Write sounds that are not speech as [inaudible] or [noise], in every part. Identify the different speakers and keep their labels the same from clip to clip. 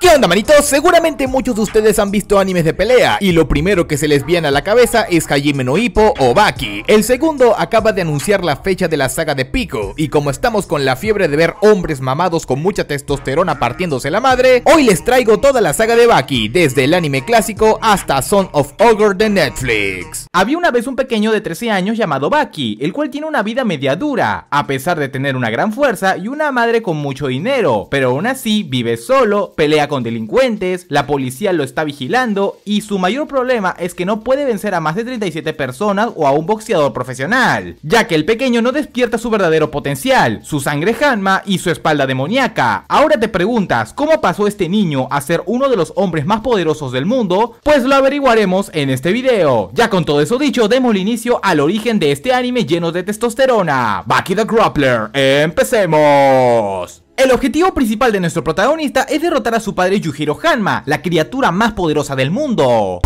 Speaker 1: ¿Qué onda manitos? Seguramente muchos de ustedes han visto animes de pelea y lo primero que se les viene a la cabeza es Hajime no Ippo o Baki. El segundo acaba de anunciar la fecha de la saga de Pico y como estamos con la fiebre de ver hombres mamados con mucha testosterona partiéndose la madre, hoy les traigo toda la saga de Baki, desde el anime clásico hasta Son of Ogre de Netflix. Había una vez un pequeño de 13 años llamado Baki, el cual tiene una vida media dura, a pesar de tener una gran fuerza y una madre con mucho dinero, pero aún así vive solo, pelea con delincuentes, la policía lo está vigilando y su mayor problema es que no puede vencer a más de 37 personas o a un boxeador profesional, ya que el pequeño no despierta su verdadero potencial, su sangre Hanma y su espalda demoníaca. Ahora te preguntas, ¿cómo pasó este niño a ser uno de los hombres más poderosos del mundo? Pues lo averiguaremos en este video. Ya con todo eso dicho, demos inicio al origen de este anime lleno de testosterona. Baki the Grappler, empecemos. El objetivo principal de nuestro protagonista es derrotar a su padre Yujiro Hanma, la criatura más poderosa del mundo.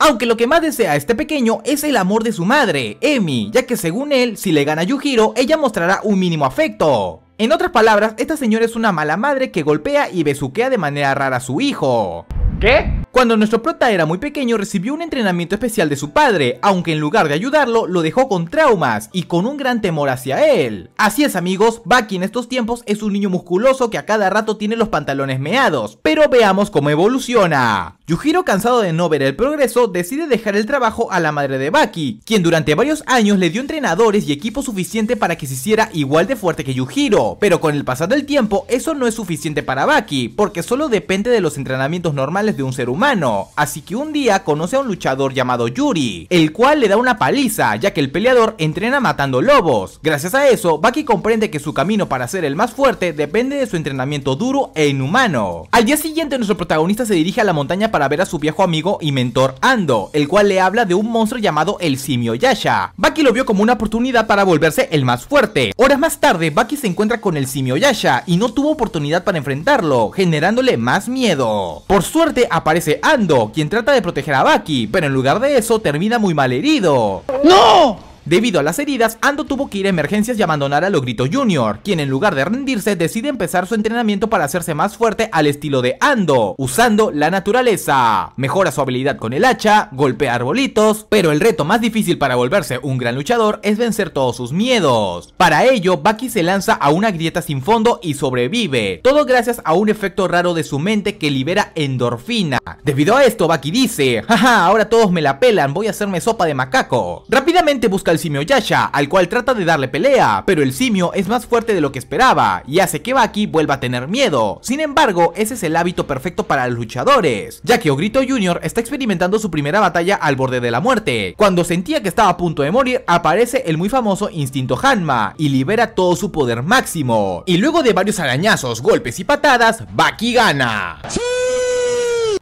Speaker 1: Aunque lo que más desea este pequeño es el amor de su madre, Emi, ya que según él, si le gana a Yujiro, ella mostrará un mínimo afecto. En otras palabras, esta señora es una mala madre que golpea y besuquea de manera rara a su hijo. ¿Qué? Cuando nuestro prota era muy pequeño recibió un entrenamiento especial de su padre, aunque en lugar de ayudarlo lo dejó con traumas y con un gran temor hacia él. Así es amigos, Baki en estos tiempos es un niño musculoso que a cada rato tiene los pantalones meados, pero veamos cómo evoluciona. Yujiro cansado de no ver el progreso decide dejar el trabajo a la madre de Baki, quien durante varios años le dio entrenadores y equipo suficiente para que se hiciera igual de fuerte que Yujiro pero con el pasar del tiempo eso no es suficiente para Baki, porque solo depende de los entrenamientos normales de un ser humano, así que un día conoce a un luchador llamado Yuri, el cual le da una paliza, ya que el peleador entrena matando lobos. Gracias a eso, Baki comprende que su camino para ser el más fuerte depende de su entrenamiento duro e inhumano. Al día siguiente nuestro protagonista se dirige a la montaña para ver a su viejo amigo y mentor Ando, el cual le habla de un monstruo llamado el simio Yasha. Baki lo vio como una oportunidad para volverse el más fuerte. Horas más tarde, Baki se encuentra con el Yasha y no tuvo oportunidad para enfrentarlo, generándole más miedo. Por suerte aparece Ando, quien trata de proteger a Baki, pero en lugar de eso termina muy mal herido. ¡No! Debido a las heridas, Ando tuvo que ir a emergencias y abandonar a Logrito Junior, quien en lugar de rendirse decide empezar su entrenamiento para hacerse más fuerte al estilo de Ando, usando la naturaleza. Mejora su habilidad con el hacha, golpea arbolitos, pero el reto más difícil para volverse un gran luchador es vencer todos sus miedos. Para ello, Bucky se lanza a una grieta sin fondo y sobrevive, todo gracias a un efecto raro de su mente que libera endorfina. Debido a esto, Bucky dice, jaja, ahora todos me la pelan, voy a hacerme sopa de macaco. Rápidamente busca el simio Yasha, al cual trata de darle pelea, pero el simio es más fuerte de lo que esperaba y hace que Baki vuelva a tener miedo. Sin embargo, ese es el hábito perfecto para los luchadores, ya que Ogrito Jr. está experimentando su primera batalla al borde de la muerte. Cuando sentía que estaba a punto de morir, aparece el muy famoso instinto Hanma y libera todo su poder máximo. Y luego de varios arañazos, golpes y patadas, Baki gana.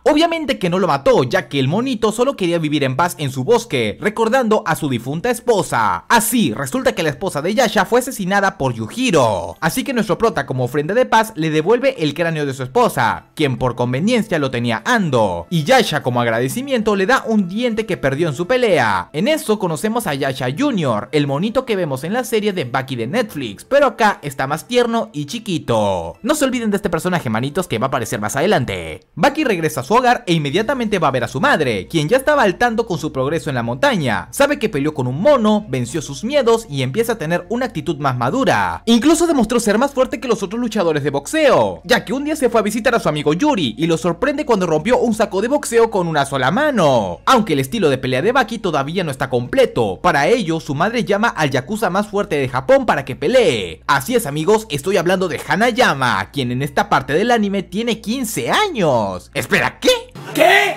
Speaker 1: Obviamente que no lo mató, ya que el monito solo quería vivir en paz en su bosque, recordando a su difunta esposa. Así, resulta que la esposa de Yasha fue asesinada por Yujiro. Así que nuestro prota como ofrenda de paz le devuelve el cráneo de su esposa, quien por conveniencia lo tenía Ando. Y Yasha como agradecimiento le da un diente que perdió en su pelea. En eso conocemos a Yasha Jr., el monito que vemos en la serie de Bucky de Netflix, pero acá está más tierno y chiquito. No se olviden de este personaje manitos que va a aparecer más adelante. Bucky regresa a su Hogar e inmediatamente va a ver a su madre, quien ya estaba altando con su progreso en la montaña. Sabe que peleó con un mono, venció sus miedos y empieza a tener una actitud más madura. Incluso demostró ser más fuerte que los otros luchadores de boxeo, ya que un día se fue a visitar a su amigo Yuri y lo sorprende cuando rompió un saco de boxeo con una sola mano. Aunque el estilo de pelea de Baki todavía no está completo, para ello su madre llama al yakuza más fuerte de Japón para que pelee. Así es amigos, estoy hablando de Hanayama, quien en esta parte del anime tiene 15 años. Espera, que 给，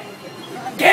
Speaker 1: 给。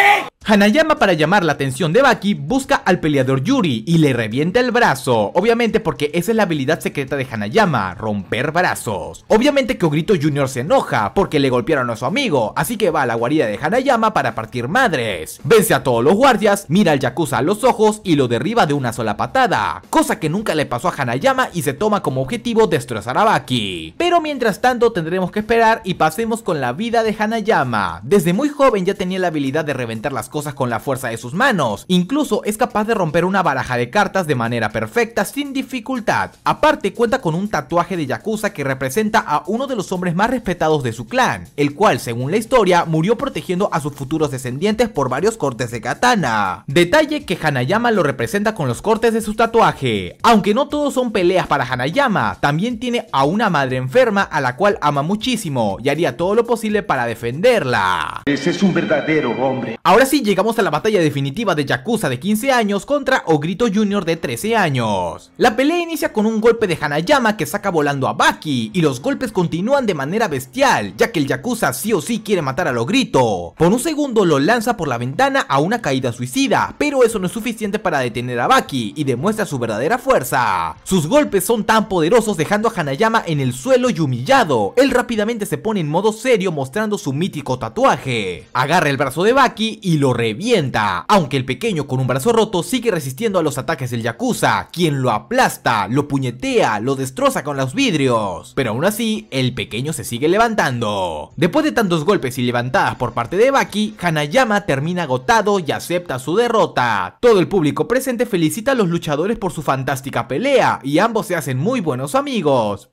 Speaker 1: Hanayama para llamar la atención de Baki busca al peleador Yuri y le revienta el brazo, obviamente porque esa es la habilidad secreta de Hanayama, romper brazos. Obviamente que Ogrito Jr. se enoja porque le golpearon a su amigo, así que va a la guarida de Hanayama para partir madres. Vence a todos los guardias, mira al Yakuza a los ojos y lo derriba de una sola patada, cosa que nunca le pasó a Hanayama y se toma como objetivo destrozar a Baki. Pero mientras tanto tendremos que esperar y pasemos con la vida de Hanayama. Desde muy joven ya tenía la habilidad de reventar las cosas cosas con la fuerza de sus manos. Incluso es capaz de romper una baraja de cartas de manera perfecta sin dificultad. Aparte cuenta con un tatuaje de Yakuza que representa a uno de los hombres más respetados de su clan, el cual según la historia murió protegiendo a sus futuros descendientes por varios cortes de katana. Detalle que Hanayama lo representa con los cortes de su tatuaje. Aunque no todos son peleas para Hanayama, también tiene a una madre enferma a la cual ama muchísimo y haría todo lo posible para defenderla. Ese es un verdadero hombre. Ahora sí llegamos a la batalla definitiva de Yakuza de 15 años contra Ogrito Jr. de 13 años. La pelea inicia con un golpe de Hanayama que saca volando a Baki y los golpes continúan de manera bestial, ya que el Yakuza sí o sí quiere matar al Ogrito. Por un segundo lo lanza por la ventana a una caída suicida, pero eso no es suficiente para detener a Baki y demuestra su verdadera fuerza. Sus golpes son tan poderosos dejando a Hanayama en el suelo y humillado. Él rápidamente se pone en modo serio mostrando su mítico tatuaje. Agarra el brazo de Baki y lo revienta, aunque el pequeño con un brazo roto sigue resistiendo a los ataques del Yakuza, quien lo aplasta, lo puñetea, lo destroza con los vidrios, pero aún así el pequeño se sigue levantando. Después de tantos golpes y levantadas por parte de Baki, Hanayama termina agotado y acepta su derrota. Todo el público presente felicita a los luchadores por su fantástica pelea y ambos se hacen muy buenos amigos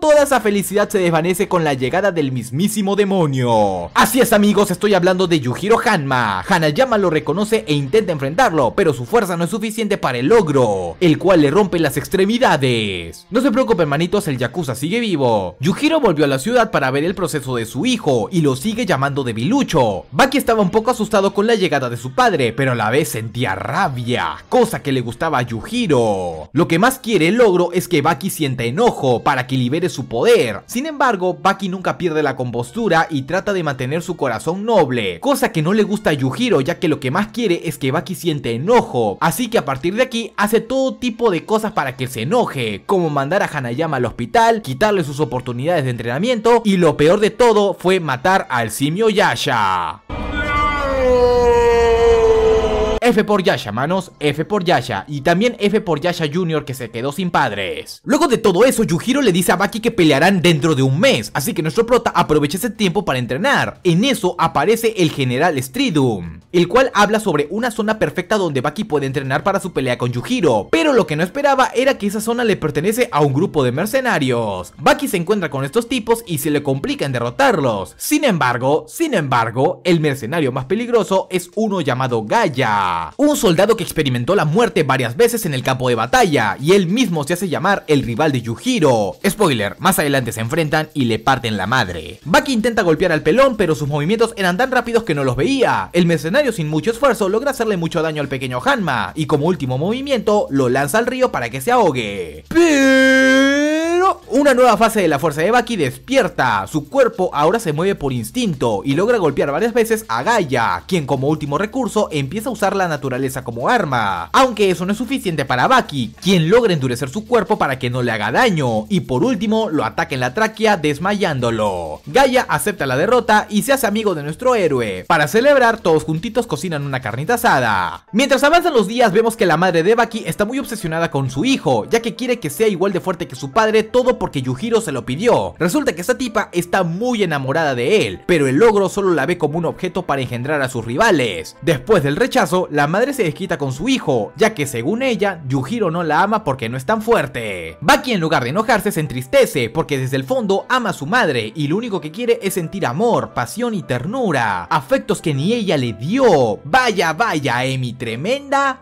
Speaker 1: toda esa felicidad se desvanece con la llegada del mismísimo demonio. Así es amigos, estoy hablando de Yujiro Hanma. Hanayama lo reconoce e intenta enfrentarlo, pero su fuerza no es suficiente para el logro, el cual le rompe las extremidades. No se preocupen manitos, el Yakuza sigue vivo. Yujiro volvió a la ciudad para ver el proceso de su hijo y lo sigue llamando debilucho. Baki estaba un poco asustado con la llegada de su padre, pero a la vez sentía rabia, cosa que le gustaba a Yujiro. Lo que más quiere el logro es que Baki sienta enojo para que es su poder. Sin embargo, Baki nunca pierde la compostura y trata de mantener su corazón noble, cosa que no le gusta a Yujiro ya que lo que más quiere es que Baki siente enojo, así que a partir de aquí hace todo tipo de cosas para que se enoje, como mandar a Hanayama al hospital, quitarle sus oportunidades de entrenamiento y lo peor de todo fue matar al simio Yasha. F por Yasha, manos, F por Yasha. Y también F por Yasha Jr. que se quedó sin padres. Luego de todo eso, Yujiro le dice a Baki que pelearán dentro de un mes, así que nuestro prota aprovecha ese tiempo para entrenar. En eso aparece el general Stridum, el cual habla sobre una zona perfecta donde Baki puede entrenar para su pelea con Yujiro, pero lo que no esperaba era que esa zona le pertenece a un grupo de mercenarios. Baki se encuentra con estos tipos y se le complica en derrotarlos. Sin embargo, sin embargo, el mercenario más peligroso es uno llamado Gaya un soldado que experimentó la muerte varias veces en el campo de batalla y él mismo se hace llamar el rival de Yujiro. Spoiler, más adelante se enfrentan y le parten la madre. Baki intenta golpear al pelón pero sus movimientos eran tan rápidos que no los veía. El mercenario sin mucho esfuerzo logra hacerle mucho daño al pequeño Hanma y como último movimiento lo lanza al río para que se ahogue. Pero una nueva fase de la fuerza de Baki despierta, su cuerpo ahora se mueve por instinto y logra golpear varias veces a Gaia, quien como último recurso empieza a usar la naturaleza como arma, aunque eso no es suficiente para Baki, quien logra endurecer su cuerpo para que no le haga daño, y por último lo ataca en la tráquea desmayándolo. Gaia acepta la derrota y se hace amigo de nuestro héroe. Para celebrar, todos juntitos cocinan una carnita asada. Mientras avanzan los días, vemos que la madre de Baki está muy obsesionada con su hijo, ya que quiere que sea igual de fuerte que su padre, todo porque Yujiro se lo pidió. Resulta que esta tipa está muy enamorada de él, pero el logro solo la ve como un objeto para engendrar a sus rivales. Después del rechazo, la madre se desquita con su hijo, ya que según ella, Yujiro no la ama porque no es tan fuerte. Baki en lugar de enojarse se entristece porque desde el fondo ama a su madre y lo único que quiere es sentir amor, pasión y ternura, afectos que ni ella le dio. Vaya, vaya, Emi, tremenda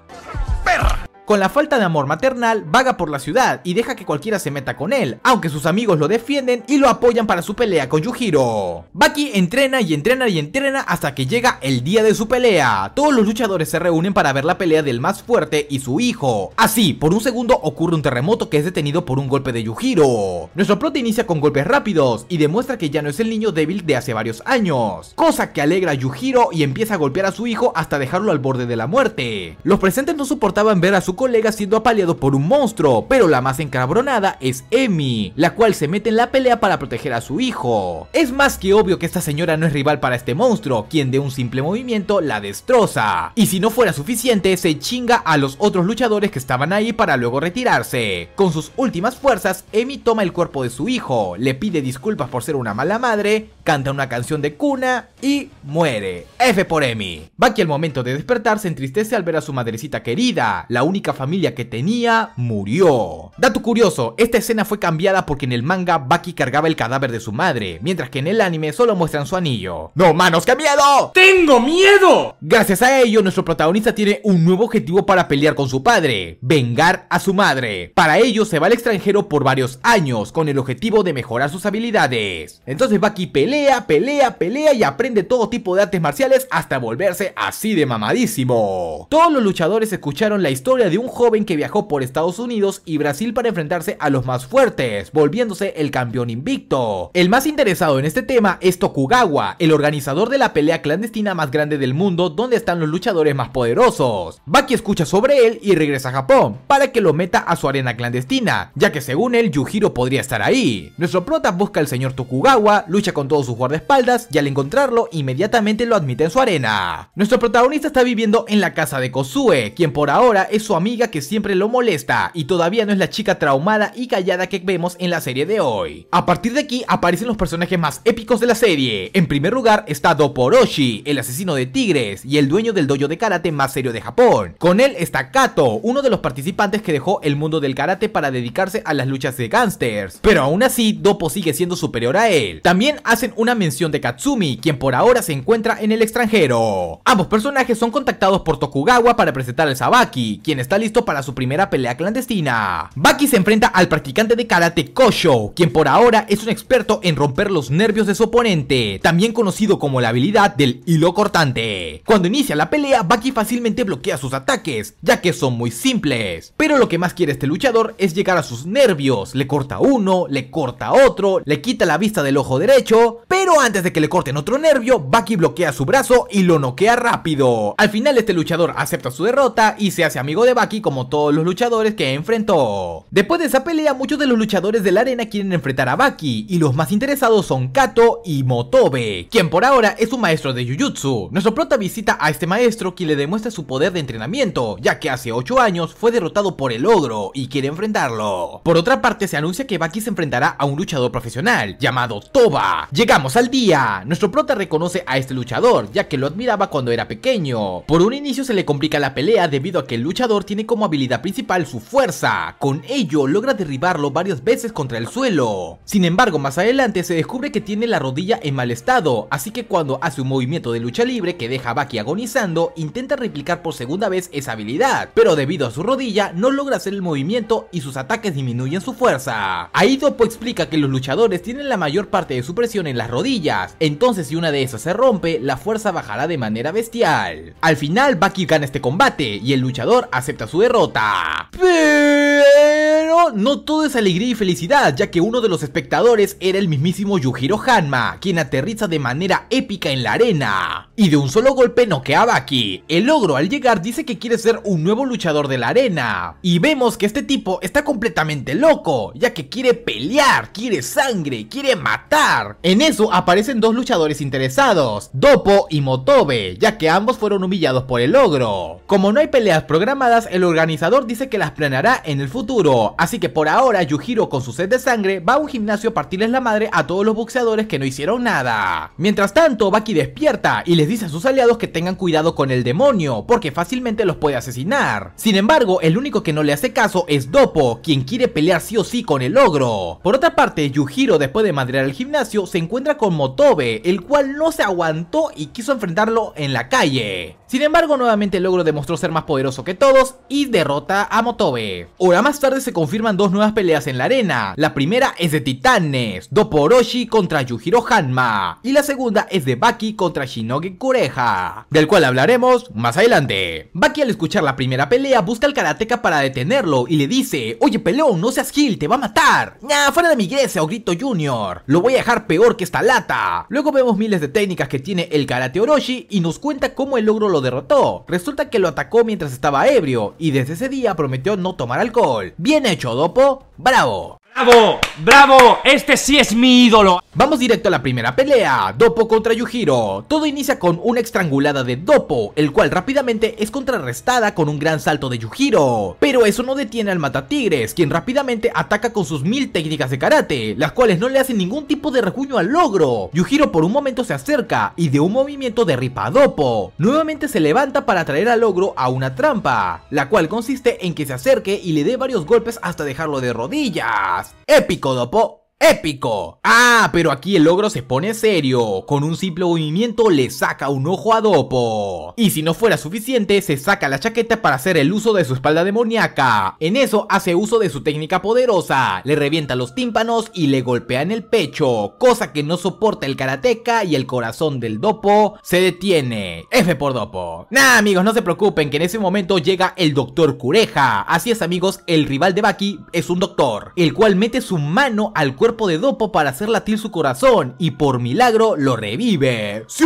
Speaker 1: perra. Con la falta de amor maternal, vaga por la ciudad y deja que cualquiera se meta con él, aunque sus amigos lo defienden y lo apoyan para su pelea con Yujiro. Baki entrena y entrena y entrena hasta que llega el día de su pelea. Todos los luchadores se reúnen para ver la pelea del más fuerte y su hijo. Así, por un segundo ocurre un terremoto que es detenido por un golpe de Yujiro. Nuestro plot inicia con golpes rápidos y demuestra que ya no es el niño débil de hace varios años, cosa que alegra a Yujiro y empieza a golpear a su hijo hasta dejarlo al borde de la muerte. Los presentes no soportaban ver a su colega siendo apaleado por un monstruo, pero la más encabronada es Emi, la cual se mete en la pelea para proteger a su hijo. Es más que obvio que esta señora no es rival para este monstruo, quien de un simple movimiento la destroza. Y si no fuera suficiente, se chinga a los otros luchadores que estaban ahí para luego retirarse. Con sus últimas fuerzas, Emi toma el cuerpo de su hijo, le pide disculpas por ser una mala madre, canta una canción de cuna y muere. F por Emi. Baki al momento de despertar se entristece al ver a su madrecita querida, la única familia que tenía murió. Dato curioso, esta escena fue cambiada porque en el manga Baki cargaba el cadáver de su madre, mientras que en el anime solo muestran su anillo. ¡No, manos, qué miedo! ¡Tengo miedo! Gracias a ello, nuestro protagonista tiene un nuevo objetivo para pelear con su padre, vengar a su madre. Para ello se va al extranjero por varios años, con el objetivo de mejorar sus habilidades. Entonces Baki pelea, pelea, pelea y aprende todo tipo de artes marciales hasta volverse así de mamadísimo. Todos los luchadores escucharon la historia de un joven que viajó por Estados Unidos y Brasil para enfrentarse a los más fuertes, volviéndose el campeón invicto. El más interesado en este tema es Tokugawa, el organizador de la pelea clandestina más grande del mundo donde están los luchadores más poderosos. Baki escucha sobre él y regresa a Japón para que lo meta a su arena clandestina, ya que según él Yujiro podría estar ahí. Nuestro prota busca al señor Tokugawa, lucha con todos sus guardaespaldas y al encontrarlo inmediatamente lo admite en su arena. Nuestro protagonista está viviendo en la casa de Kosue, quien por ahora es su amiga que siempre lo molesta y todavía no es la chica traumada y callada que vemos en la serie de hoy. A partir de aquí aparecen los personajes más épicos de la serie. En primer lugar está Doporoshi, el asesino de tigres y el dueño del dojo de karate más serio de Japón. Con él está Kato, uno de los participantes que dejó el mundo del karate para dedicarse a las luchas de gánsters. Pero aún así, Dopo sigue siendo superior a él. También hacen una mención de Katsumi, quien por ahora se encuentra en el extranjero. Ambos personajes son contactados por Tokugawa para presentar al Sabaki, quien está está listo para su primera pelea clandestina. Baki se enfrenta al practicante de karate Kosho, quien por ahora es un experto en romper los nervios de su oponente, también conocido como la habilidad del hilo cortante. Cuando inicia la pelea, Baki fácilmente bloquea sus ataques, ya que son muy simples. Pero lo que más quiere este luchador es llegar a sus nervios, le corta uno, le corta otro, le quita la vista del ojo derecho, pero antes de que le corten otro nervio, Baki bloquea su brazo y lo noquea rápido. Al final este luchador acepta su derrota y se hace amigo de como todos los luchadores que enfrentó. Después de esa pelea, muchos de los luchadores de la arena quieren enfrentar a Baki, y los más interesados son Kato y Motobe, quien por ahora es un maestro de Jujutsu. Nuestro prota visita a este maestro quien le demuestra su poder de entrenamiento, ya que hace 8 años fue derrotado por el ogro y quiere enfrentarlo. Por otra parte, se anuncia que Baki se enfrentará a un luchador profesional, llamado Toba. Llegamos al día, nuestro prota reconoce a este luchador, ya que lo admiraba cuando era pequeño. Por un inicio se le complica la pelea debido a que el luchador tiene como habilidad principal su fuerza, con ello logra derribarlo varias veces contra el suelo. Sin embargo, más adelante se descubre que tiene la rodilla en mal estado, así que cuando hace un movimiento de lucha libre que deja a Baki agonizando, intenta replicar por segunda vez esa habilidad, pero debido a su rodilla no logra hacer el movimiento y sus ataques disminuyen su fuerza. Ahí Dopo explica que los luchadores tienen la mayor parte de su presión en las rodillas, entonces si una de esas se rompe, la fuerza bajará de manera bestial. Al final, Baki gana este combate y el luchador acepta su derrota. Pero no todo es alegría y felicidad, ya que uno de los espectadores era el mismísimo Yujiro Hanma, quien aterriza de manera épica en la arena. Y de un solo golpe noqueaba aquí. El ogro al llegar dice que quiere ser un nuevo luchador de la arena. Y vemos que este tipo está completamente loco, ya que quiere pelear, quiere sangre, quiere matar. En eso aparecen dos luchadores interesados, Dopo y Motobe, ya que ambos fueron humillados por el ogro. Como no hay peleas programadas, el organizador dice que las planeará en el futuro. Así que por ahora, Yujiro con su sed de sangre va a un gimnasio a partirles la madre a todos los boxeadores que no hicieron nada. Mientras tanto, Baki despierta y les dice a sus aliados que tengan cuidado con el demonio, porque fácilmente los puede asesinar. Sin embargo, el único que no le hace caso es Dopo, quien quiere pelear sí o sí con el ogro. Por otra parte, Yujiro después de madrear el gimnasio se encuentra con Motobe, el cual no se aguantó y quiso enfrentarlo en la calle. Sin embargo, nuevamente el ogro demostró ser más poderoso que todos y derrota a Motobe. Hora más tarde se confirman dos nuevas peleas en la arena. La primera es de Titanes, Doporoshi contra Yujiro Hanma. Y la segunda es de Baki contra Shinogi Kureha, del cual hablaremos más adelante. Baki al escuchar la primera pelea busca al karateka para detenerlo y le dice, oye peleón no seas gil, te va a matar. Nah, fuera de mi iglesia o grito junior. Lo voy a dejar peor que esta lata. Luego vemos miles de técnicas que tiene el karate Orochi y nos cuenta cómo el logro lo derrotó. Resulta que lo atacó mientras estaba ebrio y desde ese día prometió no tomar alcohol. Bien hecho, Dopo, bravo. ¡Bravo! ¡Bravo! ¡Este sí es mi ídolo! Vamos directo a la primera pelea, Dopo contra Yujiro. Todo inicia con una estrangulada de Dopo, el cual rápidamente es contrarrestada con un gran salto de Yujiro. Pero eso no detiene al Matatigres, quien rápidamente ataca con sus mil técnicas de karate, las cuales no le hacen ningún tipo de recuño al logro. Yujiro por un momento se acerca y de un movimiento derripa a Dopo. Nuevamente se levanta para traer al logro a una trampa, la cual consiste en que se acerque y le dé varios golpes hasta dejarlo de rodillas épico dopo ¡Épico! Ah, pero aquí el logro se pone serio. Con un simple movimiento le saca un ojo a Dopo. Y si no fuera suficiente, se saca la chaqueta para hacer el uso de su espalda demoníaca. En eso hace uso de su técnica poderosa. Le revienta los tímpanos y le golpea en el pecho. Cosa que no soporta el karateca y el corazón del Dopo se detiene. F por Dopo. Nah, amigos, no se preocupen que en ese momento llega el doctor Cureja. Así es, amigos, el rival de Baki es un doctor. El cual mete su mano al cuerpo de Dopo para hacer latir su corazón y por milagro lo revive. ¡Sí!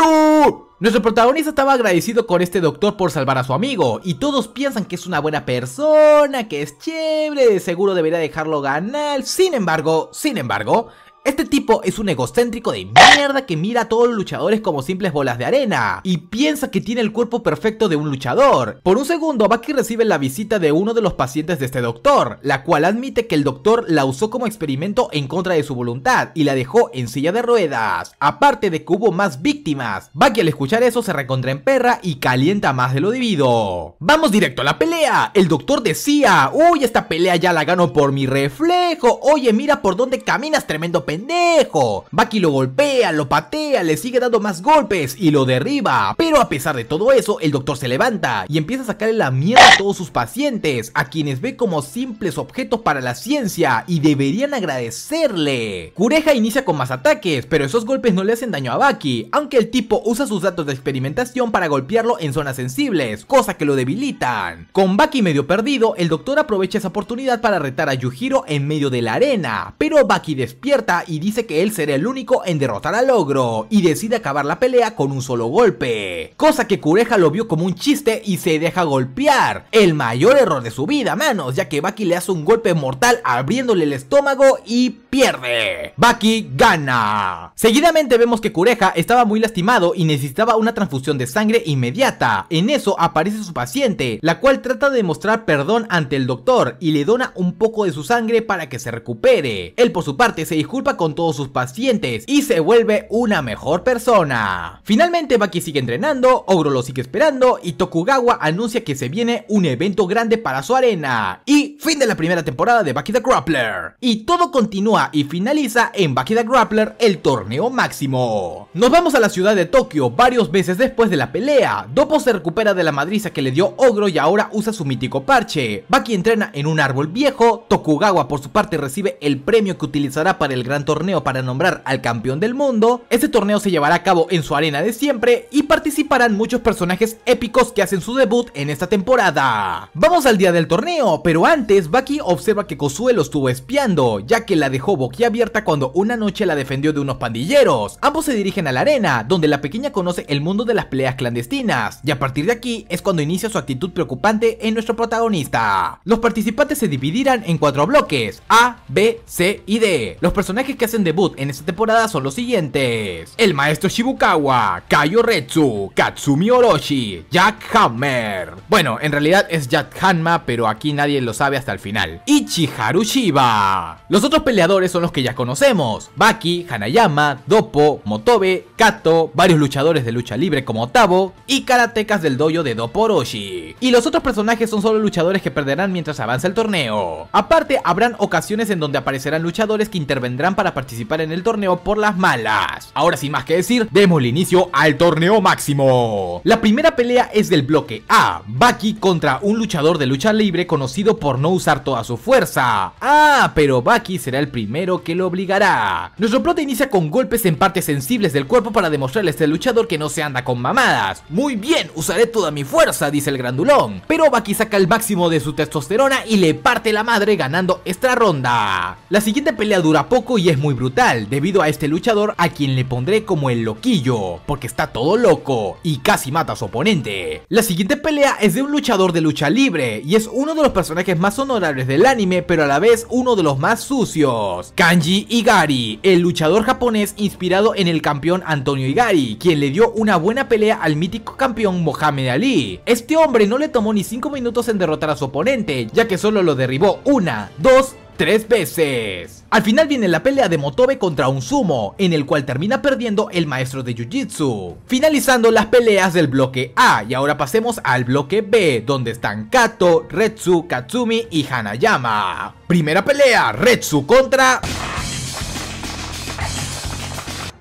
Speaker 1: Nuestro protagonista estaba agradecido con este doctor por salvar a su amigo y todos piensan que es una buena persona, que es chévere, seguro debería dejarlo ganar. Sin embargo, sin embargo, este tipo es un egocéntrico de mierda que mira a todos los luchadores como simples bolas de arena y piensa que tiene el cuerpo perfecto de un luchador. Por un segundo, Bucky recibe la visita de uno de los pacientes de este doctor, la cual admite que el doctor la usó como experimento en contra de su voluntad y la dejó en silla de ruedas, aparte de que hubo más víctimas. Bucky al escuchar eso se recontra en perra y calienta más de lo debido. Vamos directo a la pelea. El doctor decía, uy, esta pelea ya la gano por mi reflejo. Oye, mira por dónde caminas, tremendo pelea pendejo. Baki lo golpea, lo patea, le sigue dando más golpes y lo derriba. Pero a pesar de todo eso, el doctor se levanta y empieza a sacarle la mierda a todos sus pacientes, a quienes ve como simples objetos para la ciencia y deberían agradecerle. Cureja inicia con más ataques, pero esos golpes no le hacen daño a Baki, aunque el tipo usa sus datos de experimentación para golpearlo en zonas sensibles, cosa que lo debilitan. Con Baki medio perdido, el doctor aprovecha esa oportunidad para retar a Yujiro en medio de la arena, pero Baki despierta y dice que él será el único en derrotar al ogro y decide acabar la pelea con un solo golpe, cosa que Cureja lo vio como un chiste y se deja golpear, el mayor error de su vida manos, ya que Baki le hace un golpe mortal abriéndole el estómago y pierde. Baki gana. Seguidamente vemos que Cureja estaba muy lastimado y necesitaba una transfusión de sangre inmediata, en eso aparece su paciente, la cual trata de mostrar perdón ante el doctor y le dona un poco de su sangre para que se recupere, él por su parte se disculpa con todos sus pacientes y se vuelve una mejor persona. Finalmente Baki sigue entrenando, Ogro lo sigue esperando y Tokugawa anuncia que se viene un evento grande para su arena. Y fin de la primera temporada de Baki the Grappler. Y todo continúa y finaliza en Baki the Grappler el torneo máximo. Nos vamos a la ciudad de Tokio varios veces después de la pelea. Dopo se recupera de la madriza que le dio Ogro y ahora usa su mítico parche. Baki entrena en un árbol viejo, Tokugawa por su parte recibe el premio que utilizará para el gran torneo para nombrar al campeón del mundo. Este torneo se llevará a cabo en su arena de siempre y participarán muchos personajes épicos que hacen su debut en esta temporada. Vamos al día del torneo, pero antes Baki observa que Kosue lo estuvo espiando, ya que la dejó boquiabierta cuando una noche la defendió de unos pandilleros. Ambos se dirigen a la arena, donde la pequeña conoce el mundo de las peleas clandestinas, y a partir de aquí es cuando inicia su actitud preocupante en nuestro protagonista. Los participantes se dividirán en cuatro bloques, A, B, C y D. Los personajes que hacen debut en esta temporada son los siguientes. El maestro Shibukawa, Kayo Retsu, Katsumi Orochi, Jack Hammer. Bueno, en realidad es Jack Hanma, pero aquí nadie lo sabe hasta el final. Ichiharu Shiba. Los otros peleadores son los que ya conocemos. Baki, Hanayama, Dopo, Motobe, Kato, varios luchadores de lucha libre como Tavo y karatecas del dojo de Dopo Orochi. Y los otros personajes son solo luchadores que perderán mientras avanza el torneo. Aparte, habrán ocasiones en donde aparecerán luchadores que intervendrán para participar en el torneo por las malas. Ahora sin más que decir, démosle inicio al torneo máximo. La primera pelea es del bloque A, Baki contra un luchador de lucha libre conocido por no usar toda su fuerza. Ah, pero Baki será el primero que lo obligará. Nuestro plot inicia con golpes en partes sensibles del cuerpo para demostrarle a este luchador que no se anda con mamadas. Muy bien, usaré toda mi fuerza, dice el grandulón. Pero Baki saca el máximo de su testosterona y le parte la madre ganando esta ronda. La siguiente pelea dura poco y y es muy brutal debido a este luchador a quien le pondré como el loquillo, porque está todo loco y casi mata a su oponente. La siguiente pelea es de un luchador de lucha libre y es uno de los personajes más honorables del anime, pero a la vez uno de los más sucios. Kanji Igari, el luchador japonés inspirado en el campeón Antonio Igari, quien le dio una buena pelea al mítico campeón Mohamed Ali. Este hombre no le tomó ni 5 minutos en derrotar a su oponente, ya que solo lo derribó una, dos tres veces. Al final viene la pelea de Motobe contra un sumo, en el cual termina perdiendo el maestro de Jiu-Jitsu. Finalizando las peleas del bloque A y ahora pasemos al bloque B, donde están Kato, Retsu, Katsumi y Hanayama. Primera pelea, Retsu contra...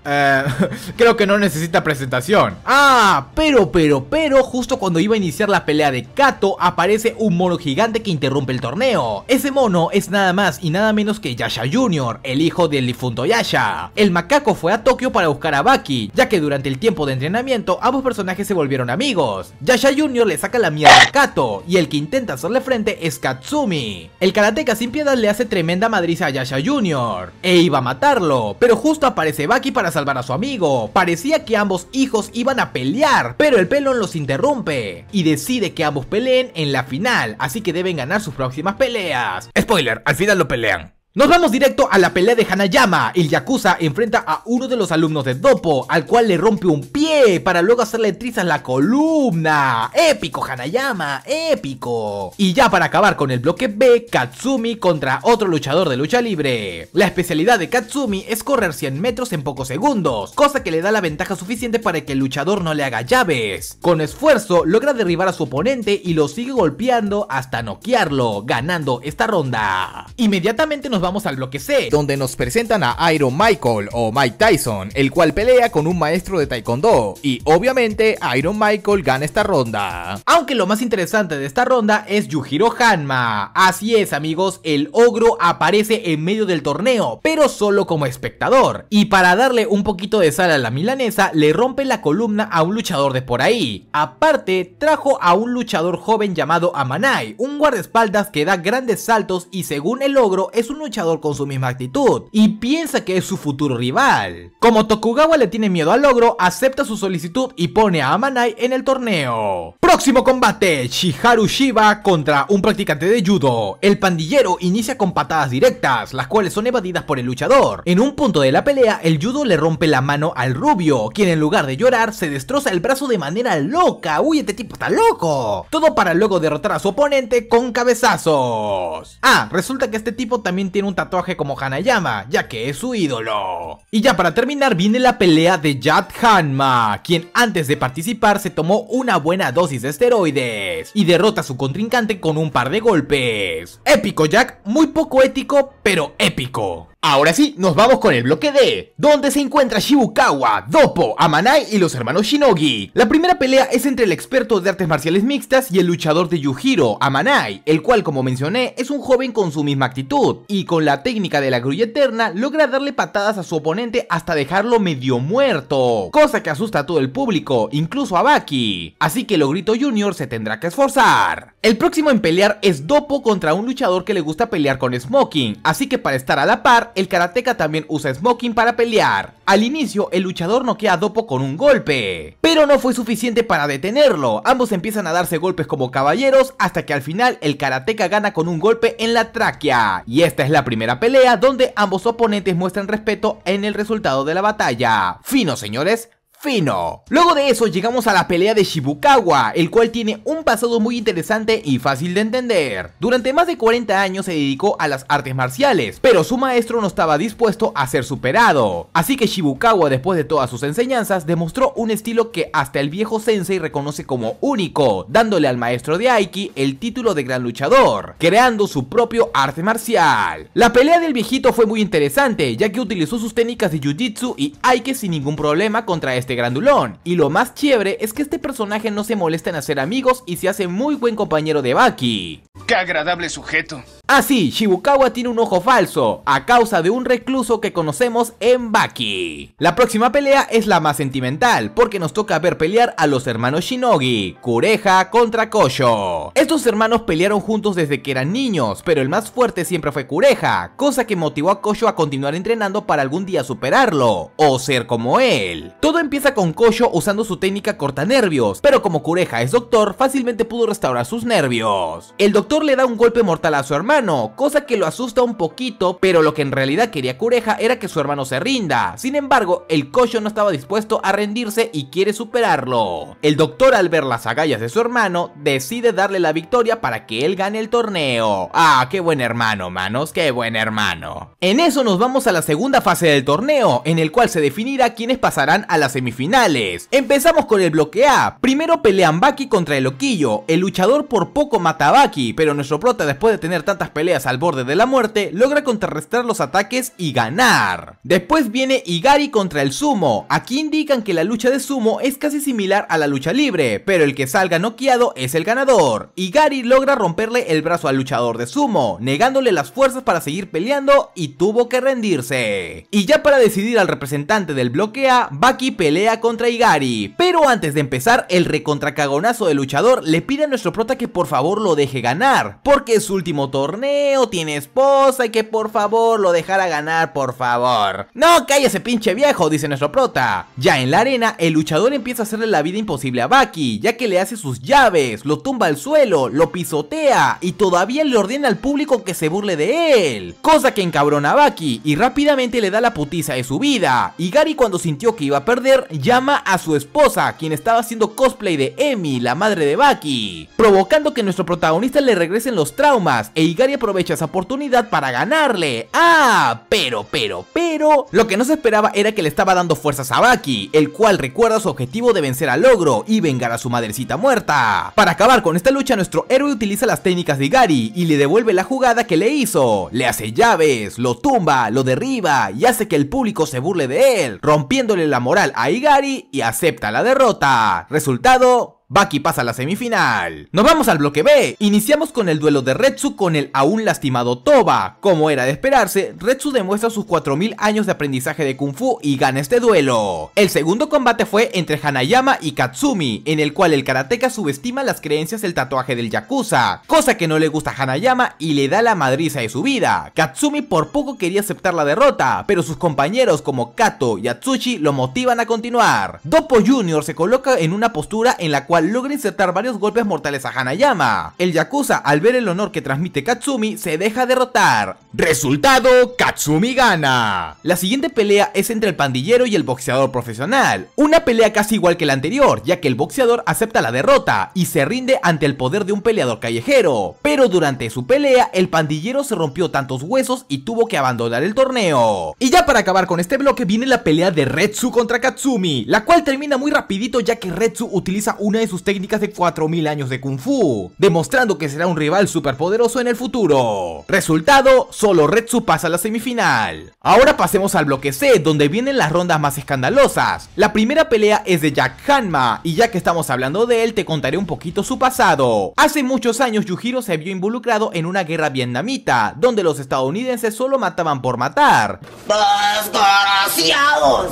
Speaker 1: Eh, [laughs] creo que no necesita presentación. Ah, pero, pero, pero, justo cuando iba a iniciar la pelea de Kato, aparece un mono gigante que interrumpe el torneo. Ese mono es nada más y nada menos que Yasha Jr., el hijo del difunto Yasha. El macaco fue a Tokio para buscar a Baki, ya que durante el tiempo de entrenamiento, ambos personajes se volvieron amigos. Yasha Jr. le saca la mierda a Kato, y el que intenta hacerle frente es Katsumi. El karateka sin piedad le hace tremenda madriza a Yasha Jr. e iba a matarlo, pero justo aparece Baki para salvar a su amigo. Parecía que ambos hijos iban a pelear, pero el pelón los interrumpe y decide que ambos peleen en la final, así que deben ganar sus próximas peleas. Spoiler, al final lo pelean. Nos vamos directo a la pelea de Hanayama. El Yakuza enfrenta a uno de los alumnos de Dopo, al cual le rompe un pie para luego hacerle trizas la columna. Épico Hanayama, épico. Y ya para acabar con el bloque B, Katsumi contra otro luchador de lucha libre. La especialidad de Katsumi es correr 100 metros en pocos segundos, cosa que le da la ventaja suficiente para que el luchador no le haga llaves. Con esfuerzo logra derribar a su oponente y lo sigue golpeando hasta noquearlo, ganando esta ronda. Inmediatamente nos vamos al bloque C, donde nos presentan a Iron Michael o Mike Tyson, el cual pelea con un maestro de Taekwondo, y obviamente Iron Michael gana esta ronda. Aunque lo más interesante de esta ronda es Yujiro Hanma. Así es amigos, el ogro aparece en medio del torneo, pero solo como espectador, y para darle un poquito de sal a la milanesa, le rompe la columna a un luchador de por ahí. Aparte, trajo a un luchador joven llamado Amanai, un guardaespaldas que da grandes saltos y según el ogro es un luchador con su misma actitud y piensa que es su futuro rival. Como Tokugawa le tiene miedo al logro, acepta su solicitud y pone a Amanai en el torneo. Próximo combate, Shiharu Shiba contra un practicante de judo. El pandillero inicia con patadas directas, las cuales son evadidas por el luchador. En un punto de la pelea, el judo le rompe la mano al rubio, quien en lugar de llorar se destroza el brazo de manera loca. Uy, este tipo está loco. Todo para luego derrotar a su oponente con cabezazos. Ah, resulta que este tipo también tiene un tatuaje como Hanayama, ya que es su ídolo. Y ya para terminar viene la pelea de Jack Hanma, quien antes de participar se tomó una buena dosis de esteroides y derrota a su contrincante con un par de golpes. Épico Jack, muy poco ético, pero épico. Ahora sí, nos vamos con el bloque D, donde se encuentra Shibukawa, Dopo, Amanai y los hermanos Shinogi. La primera pelea es entre el experto de artes marciales mixtas y el luchador de Yujiro, Amanai, el cual como mencioné es un joven con su misma actitud, y con la técnica de la grulla eterna logra darle patadas a su oponente hasta dejarlo medio muerto, cosa que asusta a todo el público, incluso a Baki, así que Logrito Jr. se tendrá que esforzar. El próximo en pelear es Dopo contra un luchador que le gusta pelear con smoking, así que para estar a la par el karateka también usa smoking para pelear. Al inicio, el luchador noquea a Dopo con un golpe, pero no fue suficiente para detenerlo. Ambos empiezan a darse golpes como caballeros hasta que al final el karateka gana con un golpe en la tráquea. Y esta es la primera pelea donde ambos oponentes muestran respeto en el resultado de la batalla. Fino, señores fino. Luego de eso llegamos a la pelea de Shibukawa, el cual tiene un pasado muy interesante y fácil de entender. Durante más de 40 años se dedicó a las artes marciales, pero su maestro no estaba dispuesto a ser superado. Así que Shibukawa después de todas sus enseñanzas demostró un estilo que hasta el viejo sensei reconoce como único, dándole al maestro de Aiki el título de gran luchador, creando su propio arte marcial. La pelea del viejito fue muy interesante, ya que utilizó sus técnicas de jiu-jitsu y Aiki sin ningún problema contra este grandulón. Y lo más chévere es que este personaje no se molesta en hacer amigos y se hace muy buen compañero de Baki. ¡Qué agradable sujeto! Ah sí, Shibukawa tiene un ojo falso, a causa de un recluso que conocemos en Baki. La próxima pelea es la más sentimental, porque nos toca ver pelear a los hermanos Shinogi, Kureha contra Kosho. Estos hermanos pelearon juntos desde que eran niños, pero el más fuerte siempre fue Kureha, cosa que motivó a Kosho a continuar entrenando para algún día superarlo, o ser como él. Todo empieza con Kosho usando su técnica corta nervios, pero como Cureja es doctor, fácilmente pudo restaurar sus nervios. El doctor le da un golpe mortal a su hermano, cosa que lo asusta un poquito, pero lo que en realidad quería Cureja era que su hermano se rinda. Sin embargo, el Koyo no estaba dispuesto a rendirse y quiere superarlo. El doctor al ver las agallas de su hermano, decide darle la victoria para que él gane el torneo. Ah, qué buen hermano, manos, qué buen hermano. En eso nos vamos a la segunda fase del torneo, en el cual se definirá quiénes pasarán a la semifinal finales, Empezamos con el bloque A. Primero pelean Baki contra el oquillo. El luchador por poco mata a Baki, pero nuestro prota después de tener tantas peleas al borde de la muerte, logra contrarrestar los ataques y ganar. Después viene Igari contra el Sumo. Aquí indican que la lucha de Sumo es casi similar a la lucha libre, pero el que salga noqueado es el ganador. Igari logra romperle el brazo al luchador de Sumo, negándole las fuerzas para seguir peleando y tuvo que rendirse. Y ya para decidir al representante del bloque A, Baki pelea lea contra Igari. Pero antes de empezar, el recontracagonazo del luchador le pide a nuestro prota que por favor lo deje ganar, porque es su último torneo, tiene esposa y que por favor lo dejara ganar, por favor. No, ese pinche viejo, dice nuestro prota. Ya en la arena, el luchador empieza a hacerle la vida imposible a Baki, ya que le hace sus llaves, lo tumba al suelo, lo pisotea y todavía le ordena al público que se burle de él. Cosa que encabrona a Baki y rápidamente le da la putiza de su vida. Y Gary cuando sintió que iba a perder, llama a su esposa, quien estaba haciendo cosplay de Emi, la madre de Baki, provocando que nuestro protagonista le regresen los traumas e Igari aprovecha esa oportunidad para ganarle. Ah, pero, pero, pero, lo que no se esperaba era que le estaba dando fuerzas a Baki, el cual recuerda su objetivo de vencer al logro y vengar a su madrecita muerta. Para acabar con esta lucha, nuestro héroe utiliza las técnicas de Igari y le devuelve la jugada que le hizo. Le hace llaves, lo tumba, lo derriba y hace que el público se burle de él, rompiéndole la moral a Igari y acepta la derrota. Resultado Baki pasa a la semifinal. Nos vamos al bloque B. Iniciamos con el duelo de Retsu con el aún lastimado Toba. Como era de esperarse, Retsu demuestra sus 4000 años de aprendizaje de Kung Fu y gana este duelo. El segundo combate fue entre Hanayama y Katsumi, en el cual el karateka subestima las creencias del tatuaje del Yakuza, cosa que no le gusta a Hanayama y le da la madriza de su vida. Katsumi por poco quería aceptar la derrota, pero sus compañeros como Kato y Atsushi lo motivan a continuar. Dopo Jr. se coloca en una postura en la cual logra insertar varios golpes mortales a Hanayama. El Yakuza, al ver el honor que transmite Katsumi, se deja derrotar. Resultado, Katsumi gana. La siguiente pelea es entre el pandillero y el boxeador profesional. Una pelea casi igual que la anterior, ya que el boxeador acepta la derrota y se rinde ante el poder de un peleador callejero. Pero durante su pelea, el pandillero se rompió tantos huesos y tuvo que abandonar el torneo. Y ya para acabar con este bloque viene la pelea de Retsu contra Katsumi, la cual termina muy rapidito ya que Retsu utiliza una de sus técnicas de 4000 años de Kung Fu, demostrando que será un rival superpoderoso en el futuro. Resultado, solo Retsu pasa a la semifinal. Ahora pasemos al bloque C, donde vienen las rondas más escandalosas. La primera pelea es de Jack Hanma, y ya que estamos hablando de él, te contaré un poquito su pasado. Hace muchos años Yujiro se vio involucrado en una guerra vietnamita, donde los estadounidenses solo mataban por matar.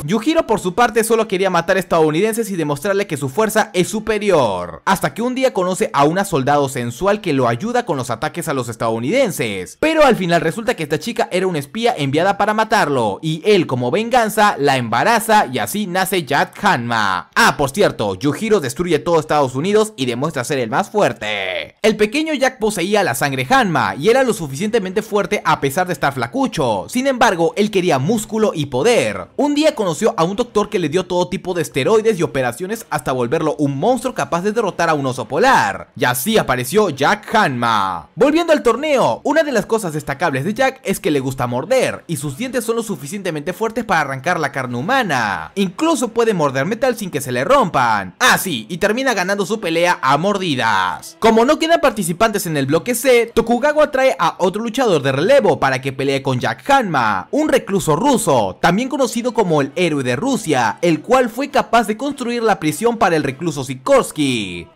Speaker 1: Yujiro por su parte solo quería matar estadounidenses y demostrarle que su fuerza es superior hasta que un día conoce a una soldado sensual que lo ayuda con los ataques a los estadounidenses, pero al final resulta que esta chica era una espía enviada para matarlo, y él como venganza la embaraza y así nace Jack Hanma. Ah, por cierto, Yujiro destruye todo Estados Unidos y demuestra ser el más fuerte. El pequeño Jack poseía la sangre Hanma y era lo suficientemente fuerte a pesar de estar flacucho, sin embargo él quería músculo y poder. Un día conoció a un doctor que le dio todo tipo de esteroides y operaciones hasta volverlo un monstruo capaz de derrotar a un oso polar. Y así apareció Jack Hanma. Volviendo al torneo, una de las cosas destacables de Jack es que le gusta morder, y sus dientes son lo suficientemente fuertes para arrancar la carne humana. Incluso puede morder metal sin que se le rompan. Ah sí, y termina ganando su pelea a mordidas. Como no quedan participantes en el bloque C, Tokugawa trae a otro luchador de relevo para que pelee con Jack Hanma, un recluso ruso, también conocido como el héroe de Rusia, el cual fue capaz de construir la prisión para el recluso psicólogo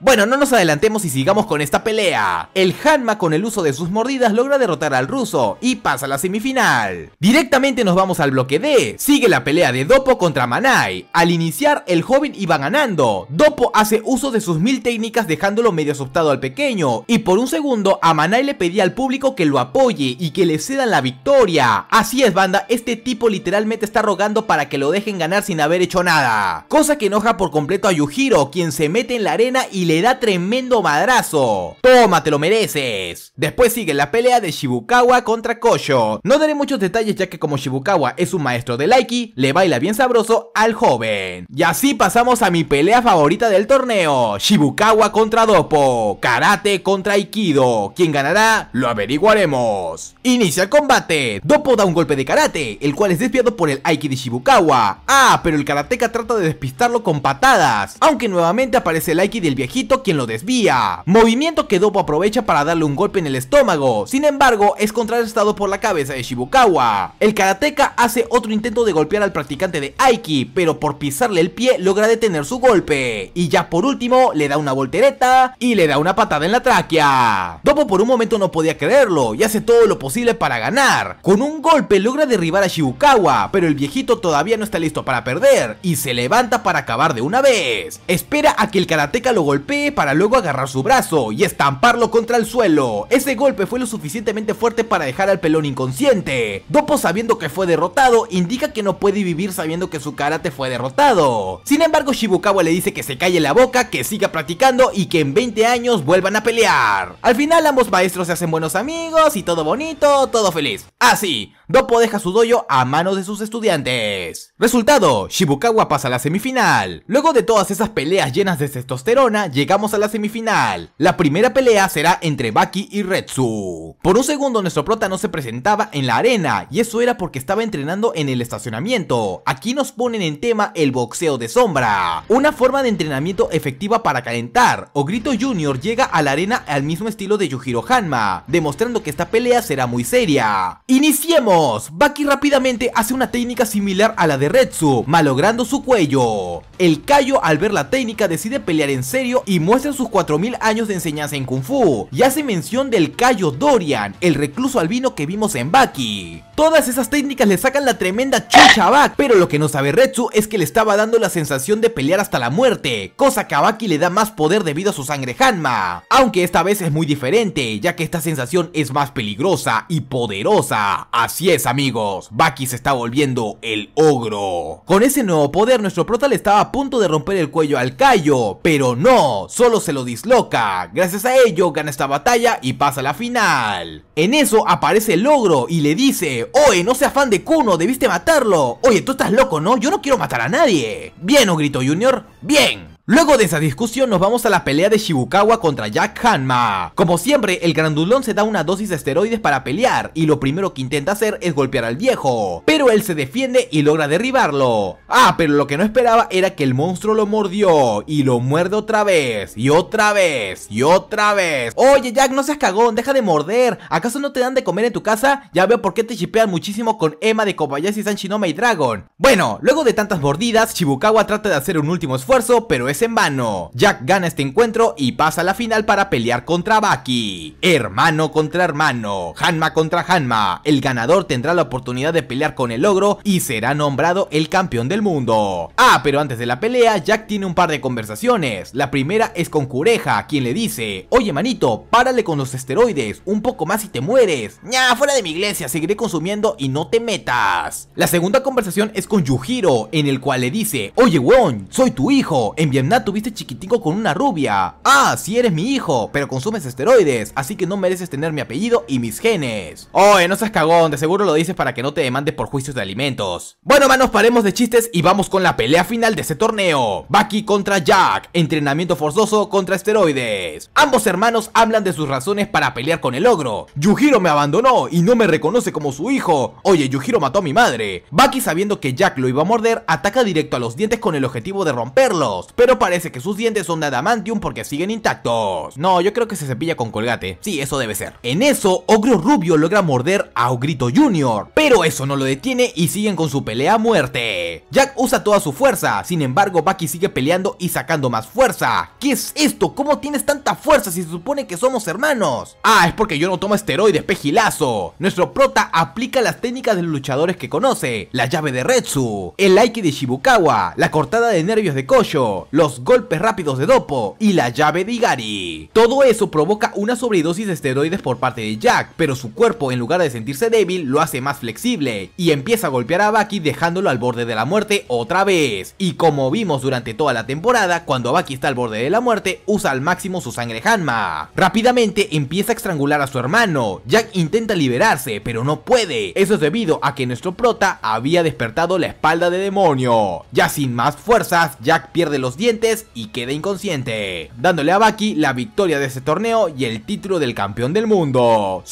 Speaker 1: bueno, no nos adelantemos y sigamos con esta pelea. El Hanma con el uso de sus mordidas logra derrotar al ruso y pasa a la semifinal. Directamente nos vamos al bloque D. Sigue la pelea de Dopo contra Manai. Al iniciar, el joven iba ganando. Dopo hace uso de sus mil técnicas dejándolo medio asustado al pequeño. Y por un segundo, a Manai le pedía al público que lo apoye y que le cedan la victoria. Así es, banda, este tipo literalmente está rogando para que lo dejen ganar sin haber hecho nada. Cosa que enoja por completo a Yujiro, quien se mete en la arena y le da tremendo madrazo. Toma, te lo mereces. Después sigue la pelea de Shibukawa contra Koyo. No daré muchos detalles ya que como Shibukawa es un maestro de Laiki, le baila bien sabroso al joven. Y así pasamos a mi pelea favorita del torneo. Shibukawa contra Dopo. Karate contra Aikido. ¿Quién ganará? Lo averiguaremos. Inicia el combate. Dopo da un golpe de karate, el cual es desviado por el Aiki de Shibukawa. Ah, pero el karateka trata de despistarlo con patadas. Aunque nuevamente aparece el Aiki del viejito quien lo desvía, movimiento que Dopo aprovecha para darle un golpe en el estómago, sin embargo es contrarrestado por la cabeza de Shibukawa. El karateka hace otro intento de golpear al practicante de Aiki, pero por pisarle el pie logra detener su golpe, y ya por último le da una voltereta y le da una patada en la tráquea. Dopo por un momento no podía creerlo y hace todo lo posible para ganar, con un golpe logra derribar a Shibukawa, pero el viejito todavía no está listo para perder y se levanta para acabar de una vez. Espera a que el karateka lo golpee para luego agarrar su brazo y estamparlo contra el suelo. Ese golpe fue lo suficientemente fuerte para dejar al pelón inconsciente. Dopo sabiendo que fue derrotado, indica que no puede vivir sabiendo que su karate fue derrotado. Sin embargo, Shibukawa le dice que se calle la boca, que siga practicando y que en 20 años vuelvan a pelear. Al final ambos maestros se hacen buenos amigos y todo bonito, todo feliz. Así. Ah, Dopo deja su dojo a manos de sus estudiantes. Resultado, Shibukawa pasa a la semifinal. Luego de todas esas peleas llenas de testosterona, llegamos a la semifinal. La primera pelea será entre Baki y Retsu. Por un segundo nuestro prota no se presentaba en la arena, y eso era porque estaba entrenando en el estacionamiento. Aquí nos ponen en tema el boxeo de sombra, una forma de entrenamiento efectiva para calentar. Ogrito Jr. llega a la arena al mismo estilo de Yujiro Hanma, demostrando que esta pelea será muy seria. ¡Iniciemos! Baki rápidamente hace una técnica similar a la de Retsu, malogrando su cuello. El Kayo al ver la técnica decide pelear en serio y muestra sus 4000 años de enseñanza en Kung Fu, y hace mención del Kayo Dorian, el recluso albino que vimos en Baki. Todas esas técnicas le sacan la tremenda chucha a Baki, pero lo que no sabe Retsu es que le estaba dando la sensación de pelear hasta la muerte, cosa que a Baki le da más poder debido a su sangre Hanma, aunque esta vez es muy diferente, ya que esta sensación es más peligrosa y poderosa, así amigos, Baki se está volviendo el ogro. Con ese nuevo poder nuestro prota estaba a punto de romper el cuello al callo pero no, solo se lo disloca. Gracias a ello gana esta batalla y pasa a la final. En eso aparece el ogro y le dice, oye no seas fan de Kuno, debiste matarlo. Oye tú estás loco no, yo no quiero matar a nadie. Bien Ogrito Junior, bien. Luego de esa discusión nos vamos a la pelea de Shibukawa contra Jack Hanma. Como siempre, el grandulón se da una dosis de esteroides para pelear y lo primero que intenta hacer es golpear al viejo, pero él se defiende y logra derribarlo. Ah, pero lo que no esperaba era que el monstruo lo mordió y lo muerde otra vez y otra vez y otra vez. Oye Jack, no seas cagón, deja de morder, ¿acaso no te dan de comer en tu casa? Ya veo por qué te chipean muchísimo con Emma de Kobayashi y y Dragon. Bueno, luego de tantas mordidas, Shibukawa trata de hacer un último esfuerzo, pero es en vano. Jack gana este encuentro y pasa a la final para pelear contra Baki. Hermano contra hermano, Hanma contra Hanma. El ganador tendrá la oportunidad de pelear con el ogro y será nombrado el campeón del mundo. Ah, pero antes de la pelea, Jack tiene un par de conversaciones. La primera es con Kureja, quien le dice, oye manito, párale con los esteroides, un poco más y te mueres. Ya fuera de mi iglesia, seguiré consumiendo y no te metas. La segunda conversación es con Yujiro, en el cual le dice, oye Won, soy tu hijo, envíame tuviste chiquitico con una rubia. Ah, si eres mi hijo, pero consumes esteroides, así que no mereces tener mi apellido y mis genes. Oye, no seas cagón, de seguro lo dices para que no te demandes por juicios de alimentos. Bueno, manos, paremos de chistes y vamos con la pelea final de ese torneo. Bucky contra Jack, entrenamiento forzoso contra esteroides. Ambos hermanos hablan de sus razones para pelear con el ogro. Yujiro me abandonó y no me reconoce como su hijo. Oye, Yujiro mató a mi madre. Bucky sabiendo que Jack lo iba a morder, ataca directo a los dientes con el objetivo de romperlos, pero parece que sus dientes son de adamantium porque siguen intactos. No, yo creo que se cepilla con colgate. Sí, eso debe ser. En eso, Ogro Rubio logra morder a Ogrito Jr., pero eso no lo detiene y siguen con su pelea a muerte. Jack usa toda su fuerza, sin embargo, Bucky sigue peleando y sacando más fuerza. ¿Qué es esto? ¿Cómo tienes tanta fuerza si se supone que somos hermanos? Ah, es porque yo no tomo esteroides, pejilazo. Nuestro prota aplica las técnicas de los luchadores que conoce, la llave de Retsu, el Aiki de Shibukawa, la cortada de nervios de Koyo, los golpes rápidos de Dopo y la llave de Igari. Todo eso provoca una sobredosis de esteroides por parte de Jack, pero su cuerpo en lugar de sentirse débil lo hace más flexible y empieza a golpear a Baki dejándolo al borde de la muerte otra vez. Y como vimos durante toda la temporada, cuando Baki está al borde de la muerte, usa al máximo su sangre Hanma. Rápidamente empieza a estrangular a su hermano, Jack intenta liberarse, pero no puede. Eso es debido a que nuestro prota había despertado la espalda de demonio. Ya sin más fuerzas, Jack pierde los dientes y queda inconsciente, dándole a Baki la victoria de ese torneo y el título del campeón del mundo.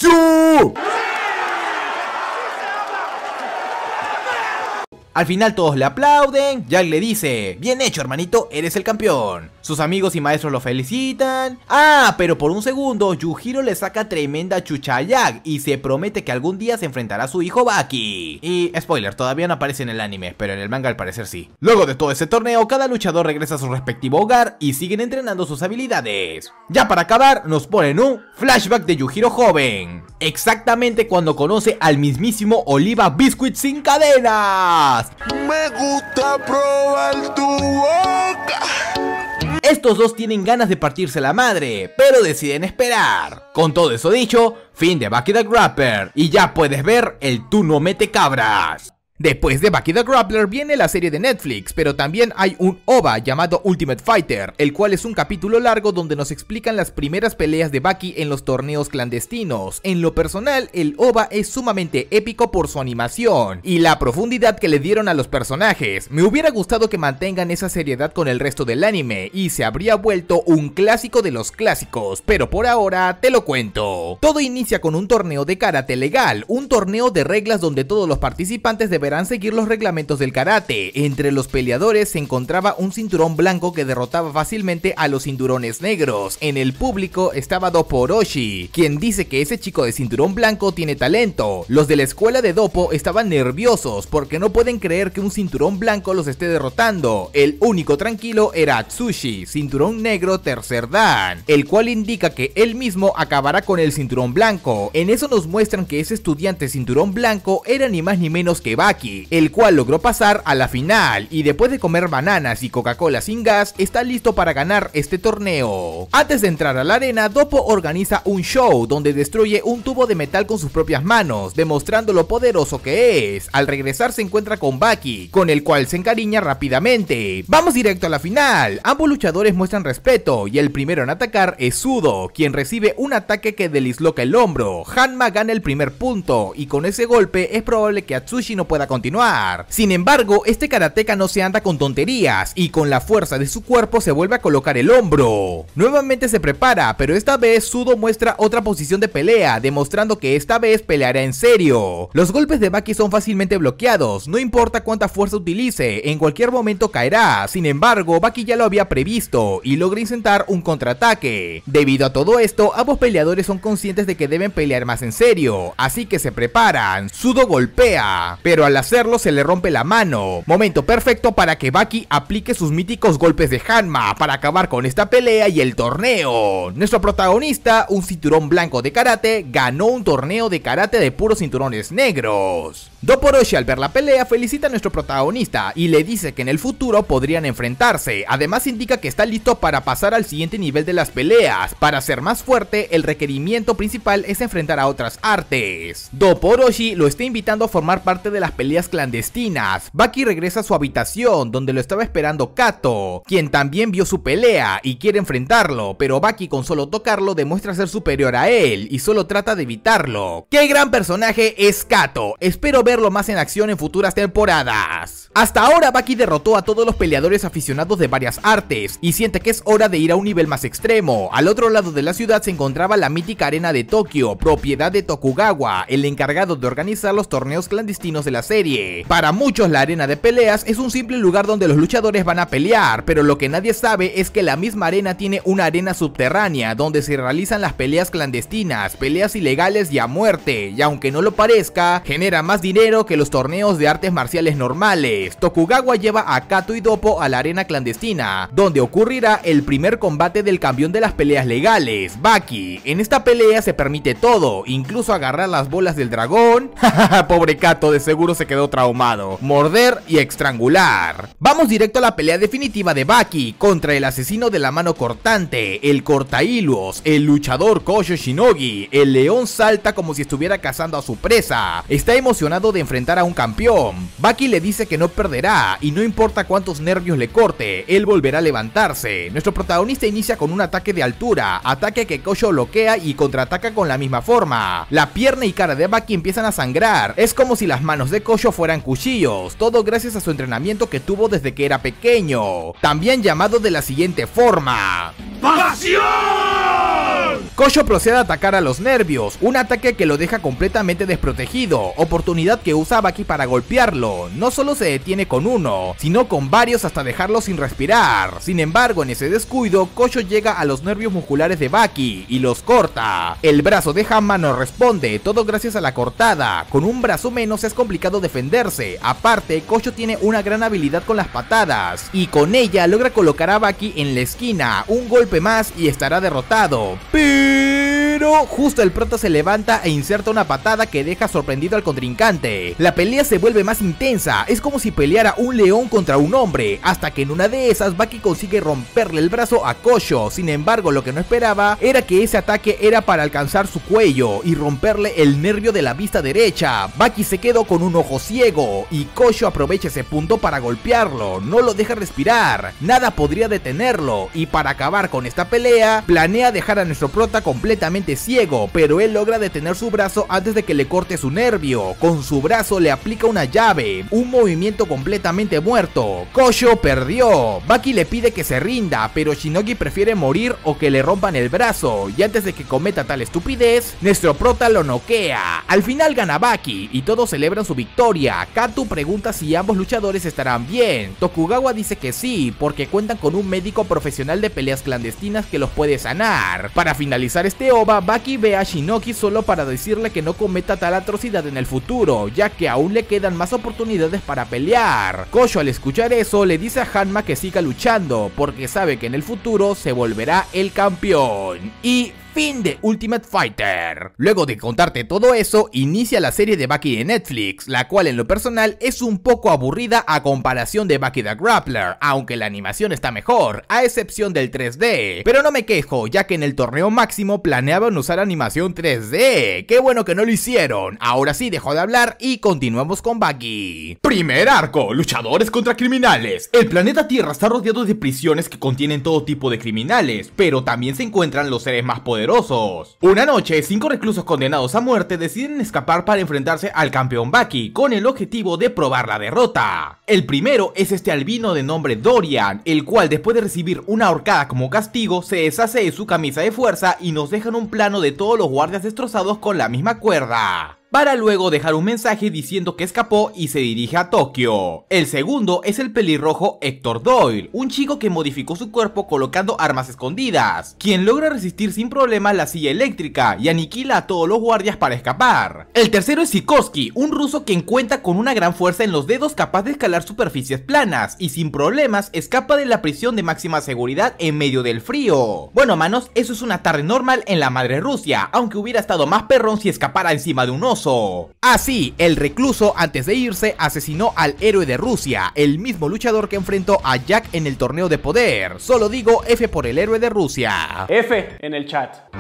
Speaker 1: Al final todos le aplauden, Jack le dice, bien hecho hermanito, eres el campeón. Sus amigos y maestros lo felicitan. Ah, pero por un segundo, Yujiro le saca tremenda chucha a Jack y se promete que algún día se enfrentará a su hijo Baki. Y spoiler, todavía no aparece en el anime, pero en el manga al parecer sí. Luego de todo ese torneo, cada luchador regresa a su respectivo hogar y siguen entrenando sus habilidades. Ya para acabar, nos ponen un flashback de Yujiro joven. Exactamente cuando conoce al mismísimo Oliva Biscuit sin cadenas. Me gusta probar tu boca. Estos dos tienen ganas de partirse la madre, pero deciden esperar. Con todo eso dicho, fin de Bucky the Grapper y ya puedes ver el tú no mete cabras. Después de Bucky the Grappler viene la serie de Netflix, pero también hay un OVA llamado Ultimate Fighter, el cual es un capítulo largo donde nos explican las primeras peleas de Bucky en los torneos clandestinos. En lo personal, el OVA es sumamente épico por su animación y la profundidad que le dieron a los personajes. Me hubiera gustado que mantengan esa seriedad con el resto del anime y se habría vuelto un clásico de los clásicos, pero por ahora te lo cuento. Todo inicia con un torneo de karate legal, un torneo de reglas donde todos los participantes deberán seguir los reglamentos del karate. Entre los peleadores se encontraba un cinturón blanco que derrotaba fácilmente a los cinturones negros. En el público estaba Dopo Orochi, quien dice que ese chico de cinturón blanco tiene talento. Los de la escuela de Dopo estaban nerviosos porque no pueden creer que un cinturón blanco los esté derrotando. El único tranquilo era Atsushi, cinturón negro tercer dan, el cual indica que él mismo acabará con el cinturón blanco. En eso nos muestran que ese estudiante cinturón blanco era ni más ni menos que Baki el cual logró pasar a la final y después de comer bananas y Coca-Cola sin gas, está listo para ganar este torneo. Antes de entrar a la arena, Dopo organiza un show donde destruye un tubo de metal con sus propias manos, demostrando lo poderoso que es. Al regresar se encuentra con Baki, con el cual se encariña rápidamente. Vamos directo a la final, ambos luchadores muestran respeto y el primero en atacar es Sudo, quien recibe un ataque que desloca el hombro. Hanma gana el primer punto y con ese golpe es probable que Atsushi no pueda continuar. Sin embargo, este karateka no se anda con tonterías y con la fuerza de su cuerpo se vuelve a colocar el hombro. Nuevamente se prepara, pero esta vez Sudo muestra otra posición de pelea, demostrando que esta vez peleará en serio. Los golpes de Baki son fácilmente bloqueados, no importa cuánta fuerza utilice, en cualquier momento caerá. Sin embargo, Baki ya lo había previsto y logra intentar un contraataque. Debido a todo esto, ambos peleadores son conscientes de que deben pelear más en serio, así que se preparan. Sudo golpea, pero al al hacerlo se le rompe la mano. Momento perfecto para que Baki aplique sus míticos golpes de Hanma para acabar con esta pelea y el torneo. Nuestro protagonista, un cinturón blanco de karate, ganó un torneo de karate de puros cinturones negros. Doporoshi al ver la pelea felicita a nuestro protagonista y le dice que en el futuro podrían enfrentarse, además indica que está listo para pasar al siguiente nivel de las peleas, para ser más fuerte el requerimiento principal es enfrentar a otras artes. Doporoshi lo está invitando a formar parte de las peleas clandestinas, Baki regresa a su habitación donde lo estaba esperando Kato, quien también vio su pelea y quiere enfrentarlo, pero Baki con solo tocarlo demuestra ser superior a él y solo trata de evitarlo. ¡Qué gran personaje es Kato! Espero lo más en acción en futuras temporadas. Hasta ahora Baki derrotó a todos los peleadores aficionados de varias artes y siente que es hora de ir a un nivel más extremo. Al otro lado de la ciudad se encontraba la mítica arena de Tokio, propiedad de Tokugawa, el encargado de organizar los torneos clandestinos de la serie. Para muchos la arena de peleas es un simple lugar donde los luchadores van a pelear, pero lo que nadie sabe es que la misma arena tiene una arena subterránea donde se realizan las peleas clandestinas, peleas ilegales y a muerte, y aunque no lo parezca, genera más dinero que los torneos de artes marciales normales, Tokugawa lleva a Kato y Dopo a la arena clandestina, donde ocurrirá el primer combate del campeón de las peleas legales, Baki. En esta pelea se permite todo, incluso agarrar las bolas del dragón. [laughs] Pobre Kato, de seguro se quedó traumado. Morder y estrangular. Vamos directo a la pelea definitiva de Baki contra el asesino de la mano cortante, el cortahilos, el luchador Koshio Shinogi. El león salta como si estuviera cazando a su presa. Está emocionado de enfrentar a un campeón. Bucky le dice que no perderá y no importa cuántos nervios le corte, él volverá a levantarse. Nuestro protagonista inicia con un ataque de altura, ataque que Kosho bloquea y contraataca con la misma forma. La pierna y cara de Bucky empiezan a sangrar, es como si las manos de Kosho fueran cuchillos, todo gracias a su entrenamiento que tuvo desde que era pequeño, también llamado de la siguiente forma. ¡Pasión! Kosho procede a atacar a los nervios, un ataque que lo deja completamente desprotegido, oportunidad que usa Baki para golpearlo. No solo se detiene con uno, sino con varios hasta dejarlo sin respirar. Sin embargo, en ese descuido, Kocho llega a los nervios musculares de Baki y los corta. El brazo de Hanma no responde, todo gracias a la cortada. Con un brazo menos es complicado defenderse. Aparte, Kocho tiene una gran habilidad con las patadas y con ella logra colocar a Baki en la esquina. Un golpe más y estará derrotado pero justo el prota se levanta e inserta una patada que deja sorprendido al contrincante. La pelea se vuelve más intensa, es como si peleara un león contra un hombre, hasta que en una de esas Baki consigue romperle el brazo a Kosho, sin embargo lo que no esperaba era que ese ataque era para alcanzar su cuello y romperle el nervio de la vista derecha. Baki se quedó con un ojo ciego y Kosho aprovecha ese punto para golpearlo, no lo deja respirar, nada podría detenerlo y para acabar con esta pelea planea dejar a nuestro prota completamente ciego, pero él logra detener su brazo antes de que le corte su nervio. Con su brazo le aplica una llave, un movimiento completamente muerto. Kosho perdió. Baki le pide que se rinda, pero Shinogi prefiere morir o que le rompan el brazo. Y antes de que cometa tal estupidez, nuestro prota lo noquea. Al final gana Baki y todos celebran su victoria. Katu pregunta si ambos luchadores estarán bien. Tokugawa dice que sí, porque cuentan con un médico profesional de peleas clandestinas que los puede sanar. Para finalizar este OVA, Baki ve a Shinoki solo para decirle que no cometa tal atrocidad en el futuro, ya que aún le quedan más oportunidades para pelear. Kosho al escuchar eso le dice a Hanma que siga luchando, porque sabe que en el futuro se volverá el campeón. Y fin de Ultimate Fighter. Luego de contarte todo eso, inicia la serie de Bucky de Netflix, la cual en lo personal es un poco aburrida a comparación de Bucky the Grappler, aunque la animación está mejor, a excepción del 3D. Pero no me quejo, ya que en el torneo máximo planeaban usar animación 3D. Qué bueno que no lo hicieron. Ahora sí, dejo de hablar y continuamos con Bucky. Primer arco, luchadores contra criminales. El planeta Tierra está rodeado de prisiones que contienen todo tipo de criminales, pero también se encuentran los seres más poderosos una noche, cinco reclusos condenados a muerte deciden escapar para enfrentarse al campeón Baki, con el objetivo de probar la derrota. El primero es este albino de nombre Dorian, el cual después de recibir una horcada como castigo, se deshace de su camisa de fuerza y nos dejan un plano de todos los guardias destrozados con la misma cuerda para luego dejar un mensaje diciendo que escapó y se dirige a Tokio. El segundo es el pelirrojo Héctor Doyle, un chico que modificó su cuerpo colocando armas escondidas, quien logra resistir sin problemas la silla eléctrica y aniquila a todos los guardias para escapar. El tercero es Sikorsky, un ruso quien cuenta con una gran fuerza en los dedos capaz de escalar superficies planas y sin problemas escapa de la prisión de máxima seguridad en medio del frío. Bueno manos, eso es una tarde normal en la madre Rusia, aunque hubiera estado más perrón si escapara encima de un oso. Así, el recluso antes de irse asesinó al héroe de Rusia, el mismo luchador que enfrentó a Jack en el torneo de poder. Solo digo F por el héroe de Rusia. F en el chat.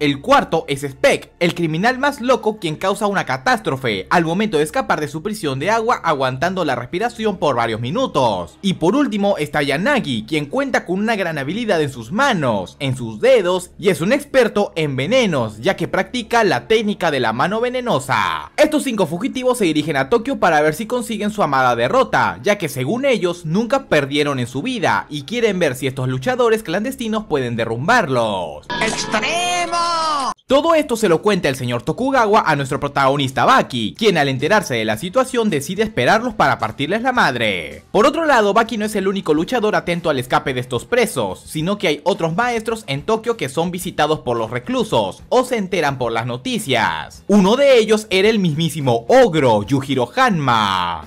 Speaker 1: El cuarto es Spec, el criminal más loco quien causa una catástrofe al momento de escapar de su prisión de agua aguantando la respiración por varios minutos. Y por último está Yanagi, quien cuenta con una gran habilidad en sus manos, en sus dedos y es un experto en venenos, ya que practica la técnica de la mano venenosa. Estos cinco fugitivos se dirigen a Tokio para ver si consiguen su amada derrota, ya que según ellos nunca perdieron en su vida y quieren ver si estos luchadores clandestinos pueden derrumbarlos. ¡Extremo! Todo esto se lo cuenta el señor Tokugawa a nuestro protagonista Baki, quien al enterarse de la situación decide esperarlos para partirles la madre. Por otro lado, Baki no es el único luchador atento al escape de estos presos, sino que hay otros maestros en Tokio que son visitados por los reclusos, o se enteran por las noticias. Uno de ellos era el mismísimo ogro, Yujiro Hanma.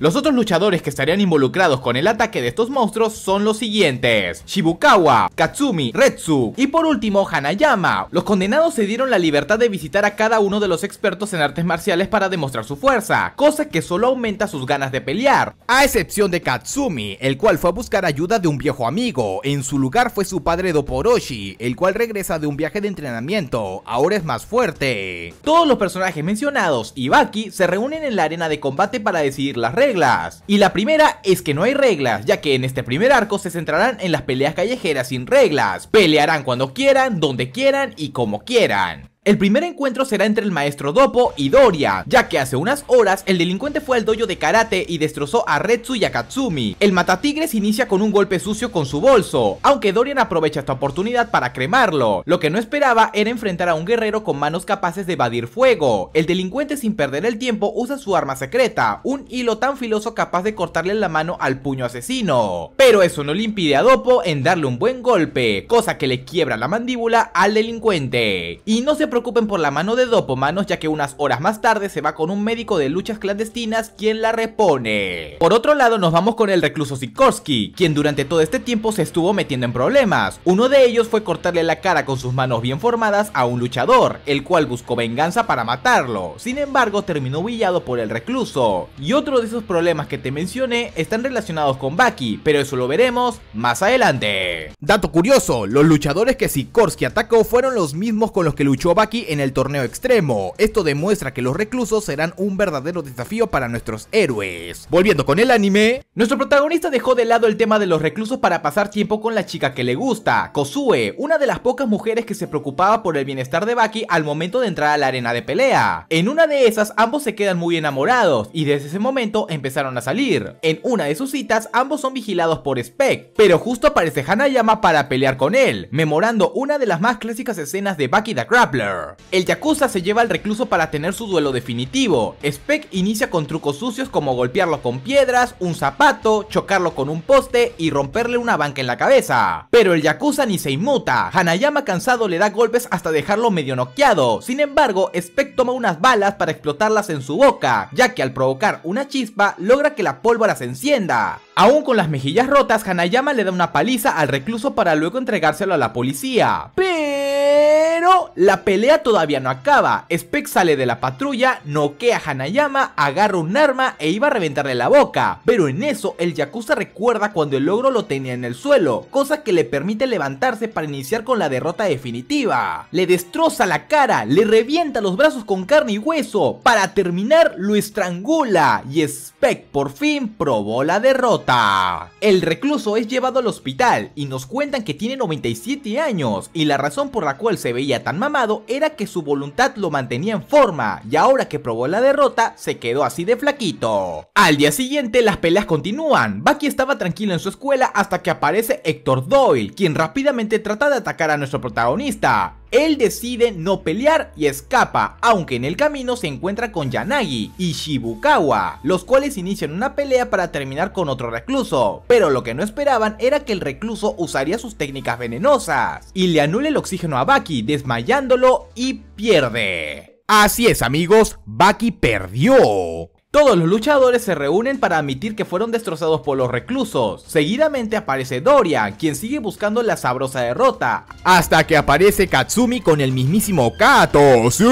Speaker 1: Los otros luchadores que estarían involucrados con el ataque de estos monstruos son los siguientes. Shibukawa, Katsumi, Retsu y por último Hanayama. Los condenados se dieron la libertad de visitar a cada uno de los expertos en artes marciales para demostrar su fuerza, cosa que solo aumenta sus ganas de pelear. A excepción de Katsumi, el cual fue a buscar ayuda de un viejo amigo. En su lugar fue su padre Doporoshi, el cual regresa de un viaje de entrenamiento. Ahora es más fuerte. Todos los personajes personajes mencionados y Baki se reúnen en la arena de combate para decidir las reglas. Y la primera es que no hay reglas, ya que en este primer arco se centrarán en las peleas callejeras sin reglas. Pelearán cuando quieran, donde quieran y como quieran. El primer encuentro será entre el maestro Dopo y Doria, ya que hace unas horas el delincuente fue al dojo de karate y destrozó a Retsu y a Katsumi. El matatigres inicia con un golpe sucio con su bolso, aunque Dorian aprovecha esta oportunidad para cremarlo. Lo que no esperaba era enfrentar a un guerrero con manos capaces de evadir fuego. El delincuente sin perder el tiempo usa su arma secreta, un hilo tan filoso capaz de cortarle la mano al puño asesino. Pero eso no le impide a Dopo en darle un buen golpe, cosa que le quiebra la mandíbula al delincuente. Y no se preocupen por la mano de manos, ya que unas horas más tarde se va con un médico de luchas clandestinas quien la repone. Por otro lado nos vamos con el recluso Sikorsky, quien durante todo este tiempo se estuvo metiendo en problemas. Uno de ellos fue cortarle la cara con sus manos bien formadas a un luchador, el cual buscó venganza para matarlo. Sin embargo terminó humillado por el recluso. Y otro de esos problemas que te mencioné están relacionados con Baki, pero eso lo veremos más adelante. Dato curioso, los luchadores que Sikorsky atacó fueron los mismos con los que luchó Baki en el torneo extremo. Esto demuestra que los reclusos serán un verdadero desafío para nuestros héroes. Volviendo con el anime, nuestro protagonista dejó de lado el tema de los reclusos para pasar tiempo con la chica que le gusta, Kosue, una de las pocas mujeres que se preocupaba por el bienestar de Baki al momento de entrar a la arena de pelea. En una de esas ambos se quedan muy enamorados y desde ese momento empezaron a salir. En una de sus citas ambos son vigilados por Spec, pero justo aparece Hanayama para pelear con él, memorando una de las más clásicas escenas de Baki the Grappler. El Yakuza se lleva al recluso para tener su duelo definitivo. Speck inicia con trucos sucios como golpearlo con piedras, un zapato, chocarlo con un poste y romperle una banca en la cabeza. Pero el Yakuza ni se inmuta. Hanayama cansado le da golpes hasta dejarlo medio noqueado. Sin embargo, Speck toma unas balas para explotarlas en su boca, ya que al provocar una chispa logra que la pólvora se encienda. Aún con las mejillas rotas, Hanayama le da una paliza al recluso para luego entregárselo a la policía. ¡Pero! Pero la pelea todavía no acaba. Spec sale de la patrulla, noquea a Hanayama, agarra un arma e iba a reventarle la boca. Pero en eso el Yakuza recuerda cuando el logro lo tenía en el suelo, cosa que le permite levantarse para iniciar con la derrota definitiva. Le destroza la cara, le revienta los brazos con carne y hueso. Para terminar lo estrangula y Spec por fin probó la derrota. El recluso es llevado al hospital y nos cuentan que tiene 97 años y la razón por la cual se veía tan mamado era que su voluntad lo mantenía en forma y ahora que probó la derrota se quedó así de flaquito. Al día siguiente las peleas continúan, Bucky estaba tranquilo en su escuela hasta que aparece Héctor Doyle, quien rápidamente trata de atacar a nuestro protagonista, él decide no pelear y escapa, aunque en el camino se encuentra con Yanagi y Shibukawa, los cuales inician una pelea para terminar con otro recluso, pero lo que no esperaban era que el recluso usaría sus técnicas venenosas y le anule el oxígeno a Baki, desmayándolo y pierde. Así es amigos, Baki perdió. Todos los luchadores se reúnen para admitir que fueron destrozados por los reclusos. Seguidamente aparece Doria, quien sigue buscando la sabrosa derrota, hasta que aparece Katsumi con el mismísimo Kato. ¡Sí!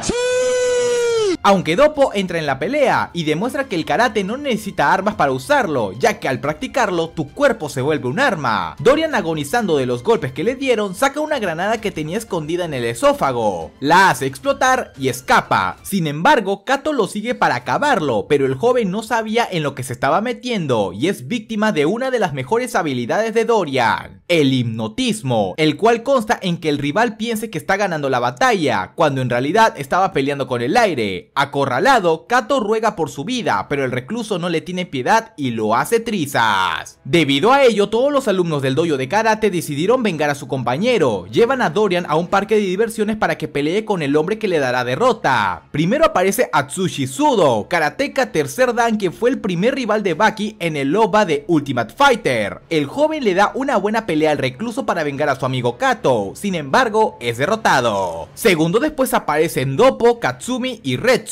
Speaker 1: ¡Sí! Aunque Dopo entra en la pelea y demuestra que el karate no necesita armas para usarlo, ya que al practicarlo tu cuerpo se vuelve un arma. Dorian agonizando de los golpes que le dieron, saca una granada que tenía escondida en el esófago, la hace explotar y escapa. Sin embargo, Kato lo sigue para acabarlo, pero el joven no sabía en lo que se estaba metiendo y es víctima de una de las mejores habilidades de Dorian, el hipnotismo, el cual consta en que el rival piense que está ganando la batalla, cuando en realidad estaba peleando con el aire Acorralado, Kato ruega por su vida, pero el recluso no le tiene piedad y lo hace trizas. Debido a ello, todos los alumnos del dojo de karate decidieron vengar a su compañero. Llevan a Dorian a un parque de diversiones para que pelee con el hombre que le dará derrota. Primero aparece Atsushi Sudo, karateka tercer dan que fue el primer rival de Baki en el Loba de Ultimate Fighter. El joven le da una buena pelea al recluso para vengar a su amigo Kato, sin embargo es derrotado. Segundo después aparecen Dopo, Katsumi y Red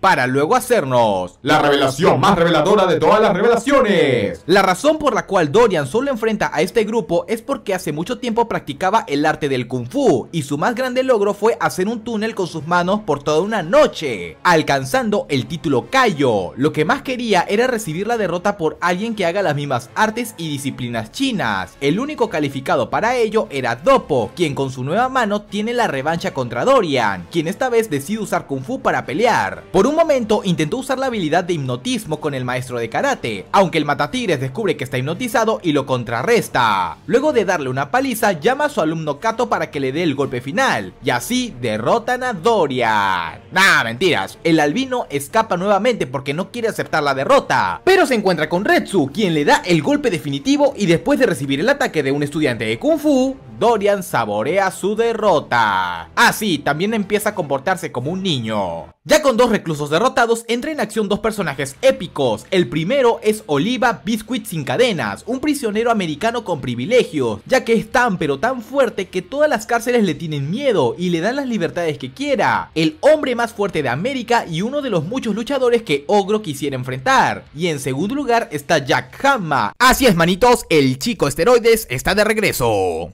Speaker 1: para luego hacernos la revelación más reveladora de todas las revelaciones. La razón por la cual Dorian solo enfrenta a este grupo es porque hace mucho tiempo practicaba el arte del kung fu y su más grande logro fue hacer un túnel con sus manos por toda una noche, alcanzando el título Kaio. Lo que más quería era recibir la derrota por alguien que haga las mismas artes y disciplinas chinas. El único calificado para ello era Dopo, quien con su nueva mano tiene la revancha contra Dorian, quien esta vez decide usar kung fu para pelear por un momento intentó usar la habilidad de hipnotismo con el maestro de karate, aunque el matatigres descubre que está hipnotizado y lo contrarresta. Luego de darle una paliza, llama a su alumno Kato para que le dé el golpe final, y así derrotan a Dorian. Nah, mentiras, el albino escapa nuevamente porque no quiere aceptar la derrota, pero se encuentra con Retsu, quien le da el golpe definitivo y después de recibir el ataque de un estudiante de Kung Fu, Dorian saborea su derrota. Así, también empieza a comportarse como un niño. Ya con con dos reclusos derrotados, entra en acción dos personajes épicos. El primero es Oliva Biscuit sin cadenas, un prisionero americano con privilegios, ya que es tan pero tan fuerte que todas las cárceles le tienen miedo y le dan las libertades que quiera. El hombre más fuerte de América y uno de los muchos luchadores que Ogro quisiera enfrentar. Y en segundo lugar está Jack Hamma. Así es manitos, el chico esteroides está de regreso.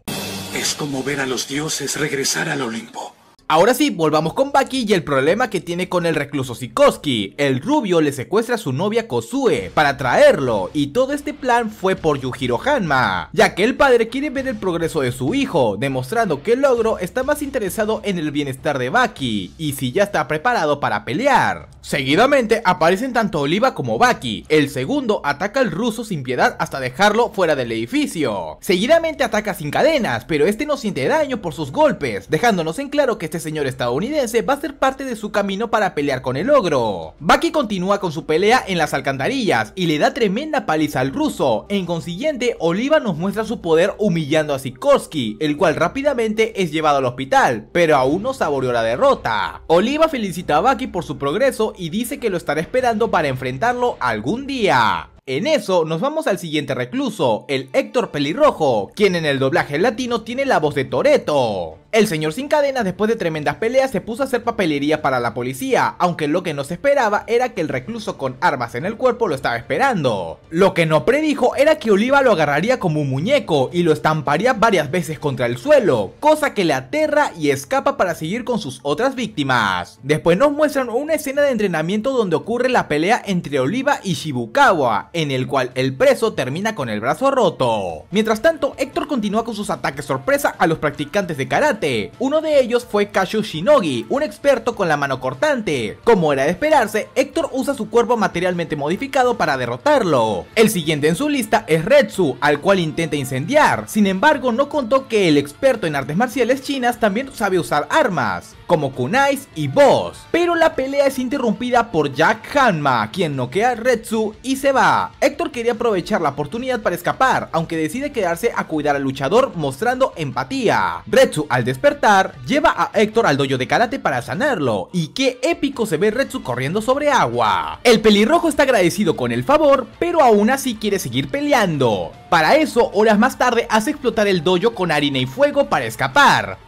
Speaker 1: Es como ver a los dioses regresar al Olimpo. Ahora sí, volvamos con Baki y el problema que tiene con el recluso Sikoski El rubio le secuestra a su novia Kosue para traerlo y todo este plan fue por Yujiro Hanma, ya que el padre quiere ver el progreso de su hijo, demostrando que el logro está más interesado en el bienestar de Baki y si ya está preparado para pelear. Seguidamente aparecen tanto Oliva como Baki, el segundo ataca al ruso sin piedad hasta dejarlo fuera del edificio. Seguidamente ataca sin cadenas, pero este no siente daño por sus golpes, dejándonos en claro que este este señor estadounidense va a ser parte de su camino para pelear con el ogro. Bucky continúa con su pelea en las alcantarillas y le da tremenda paliza al ruso. En consiguiente, Oliva nos muestra su poder humillando a Sikorsky, el cual rápidamente es llevado al hospital, pero aún no saboreó la derrota. Oliva felicita a Bucky por su progreso y dice que lo estará esperando para enfrentarlo algún día. En eso nos vamos al siguiente recluso, el Héctor Pelirrojo, quien en el doblaje latino tiene la voz de Toreto. El señor sin Cadena, después de tremendas peleas se puso a hacer papelería para la policía, aunque lo que no se esperaba era que el recluso con armas en el cuerpo lo estaba esperando. Lo que no predijo era que Oliva lo agarraría como un muñeco y lo estamparía varias veces contra el suelo, cosa que le aterra y escapa para seguir con sus otras víctimas. Después nos muestran una escena de entrenamiento donde ocurre la pelea entre Oliva y Shibukawa, en el cual el preso termina con el brazo roto. Mientras tanto, Héctor continúa con sus ataques sorpresa a los practicantes de karate uno de ellos fue Kashu Shinogi, un experto con la mano cortante. Como era de esperarse, Héctor usa su cuerpo materialmente modificado para derrotarlo. El siguiente en su lista es Retsu, al cual intenta incendiar. Sin embargo, no contó que el experto en artes marciales chinas también sabe usar armas como Kunais y Boss. Pero la pelea es interrumpida por Jack Hanma, quien noquea a Retsu y se va. Héctor quería aprovechar la oportunidad para escapar, aunque decide quedarse a cuidar al luchador mostrando empatía. Retsu al despertar, lleva a Héctor al dojo de karate para sanarlo, y qué épico se ve Retsu corriendo sobre agua. El pelirrojo está agradecido con el favor, pero aún así quiere seguir peleando. Para eso, horas más tarde hace explotar el dojo con harina y fuego para escapar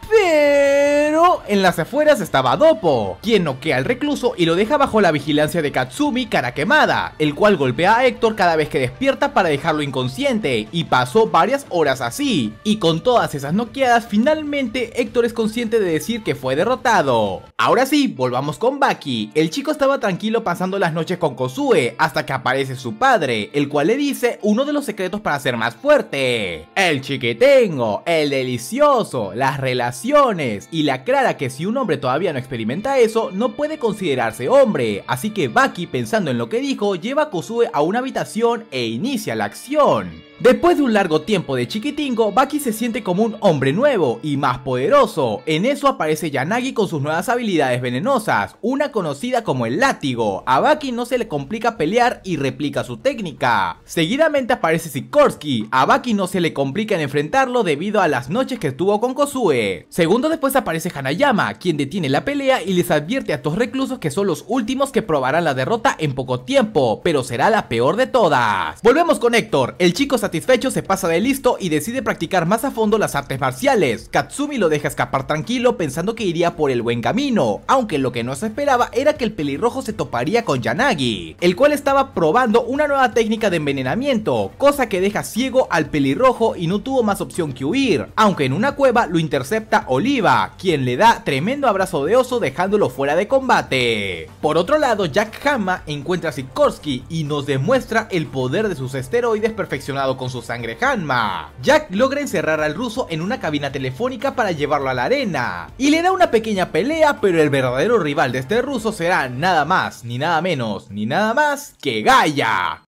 Speaker 1: en las afueras estaba Dopo, quien noquea al recluso y lo deja bajo la vigilancia de Katsumi cara quemada, el cual golpea a Héctor cada vez que despierta para dejarlo inconsciente, y pasó varias horas así, y con todas esas noqueadas finalmente Héctor es consciente de decir que fue derrotado. Ahora sí, volvamos con Baki, el chico estaba tranquilo pasando las noches con Kosue hasta que aparece su padre, el cual le dice uno de los secretos para ser más fuerte. El chiquitengo, el delicioso, las relaciones y la que si un hombre todavía no experimenta eso, no puede considerarse hombre, así que Baki pensando en lo que dijo, lleva a Kosue a una habitación e inicia la acción. Después de un largo tiempo de chiquitingo, Baki se siente como un hombre nuevo y más poderoso. En eso aparece Yanagi con sus nuevas habilidades venenosas, una conocida como el látigo. A Baki no se le complica pelear y replica su técnica. Seguidamente aparece Sikorsky, a Baki no se le complica en enfrentarlo debido a las noches que estuvo con Kosue. Segundo después aparece Hanayama, quien detiene la pelea y les advierte a estos reclusos que son los últimos que probarán la derrota en poco tiempo, pero será la peor de todas. Volvemos con Héctor, el chico se satisfecho se pasa de listo y decide practicar más a fondo las artes marciales. Katsumi lo deja escapar tranquilo pensando que iría por el buen camino, aunque lo que no se esperaba era que el pelirrojo se toparía con Yanagi, el cual estaba probando una nueva técnica de envenenamiento, cosa que deja ciego al pelirrojo y no tuvo más opción que huir, aunque en una cueva lo intercepta Oliva, quien le da tremendo abrazo de oso dejándolo fuera de combate. Por otro lado, Jack Hama encuentra a Sikorsky y nos demuestra el poder de sus esteroides perfeccionados, con su sangre Hanma. Jack logra encerrar al ruso en una cabina telefónica para llevarlo a la arena y le da una pequeña pelea, pero el verdadero rival de este ruso será nada más, ni nada menos, ni nada más que Gaia.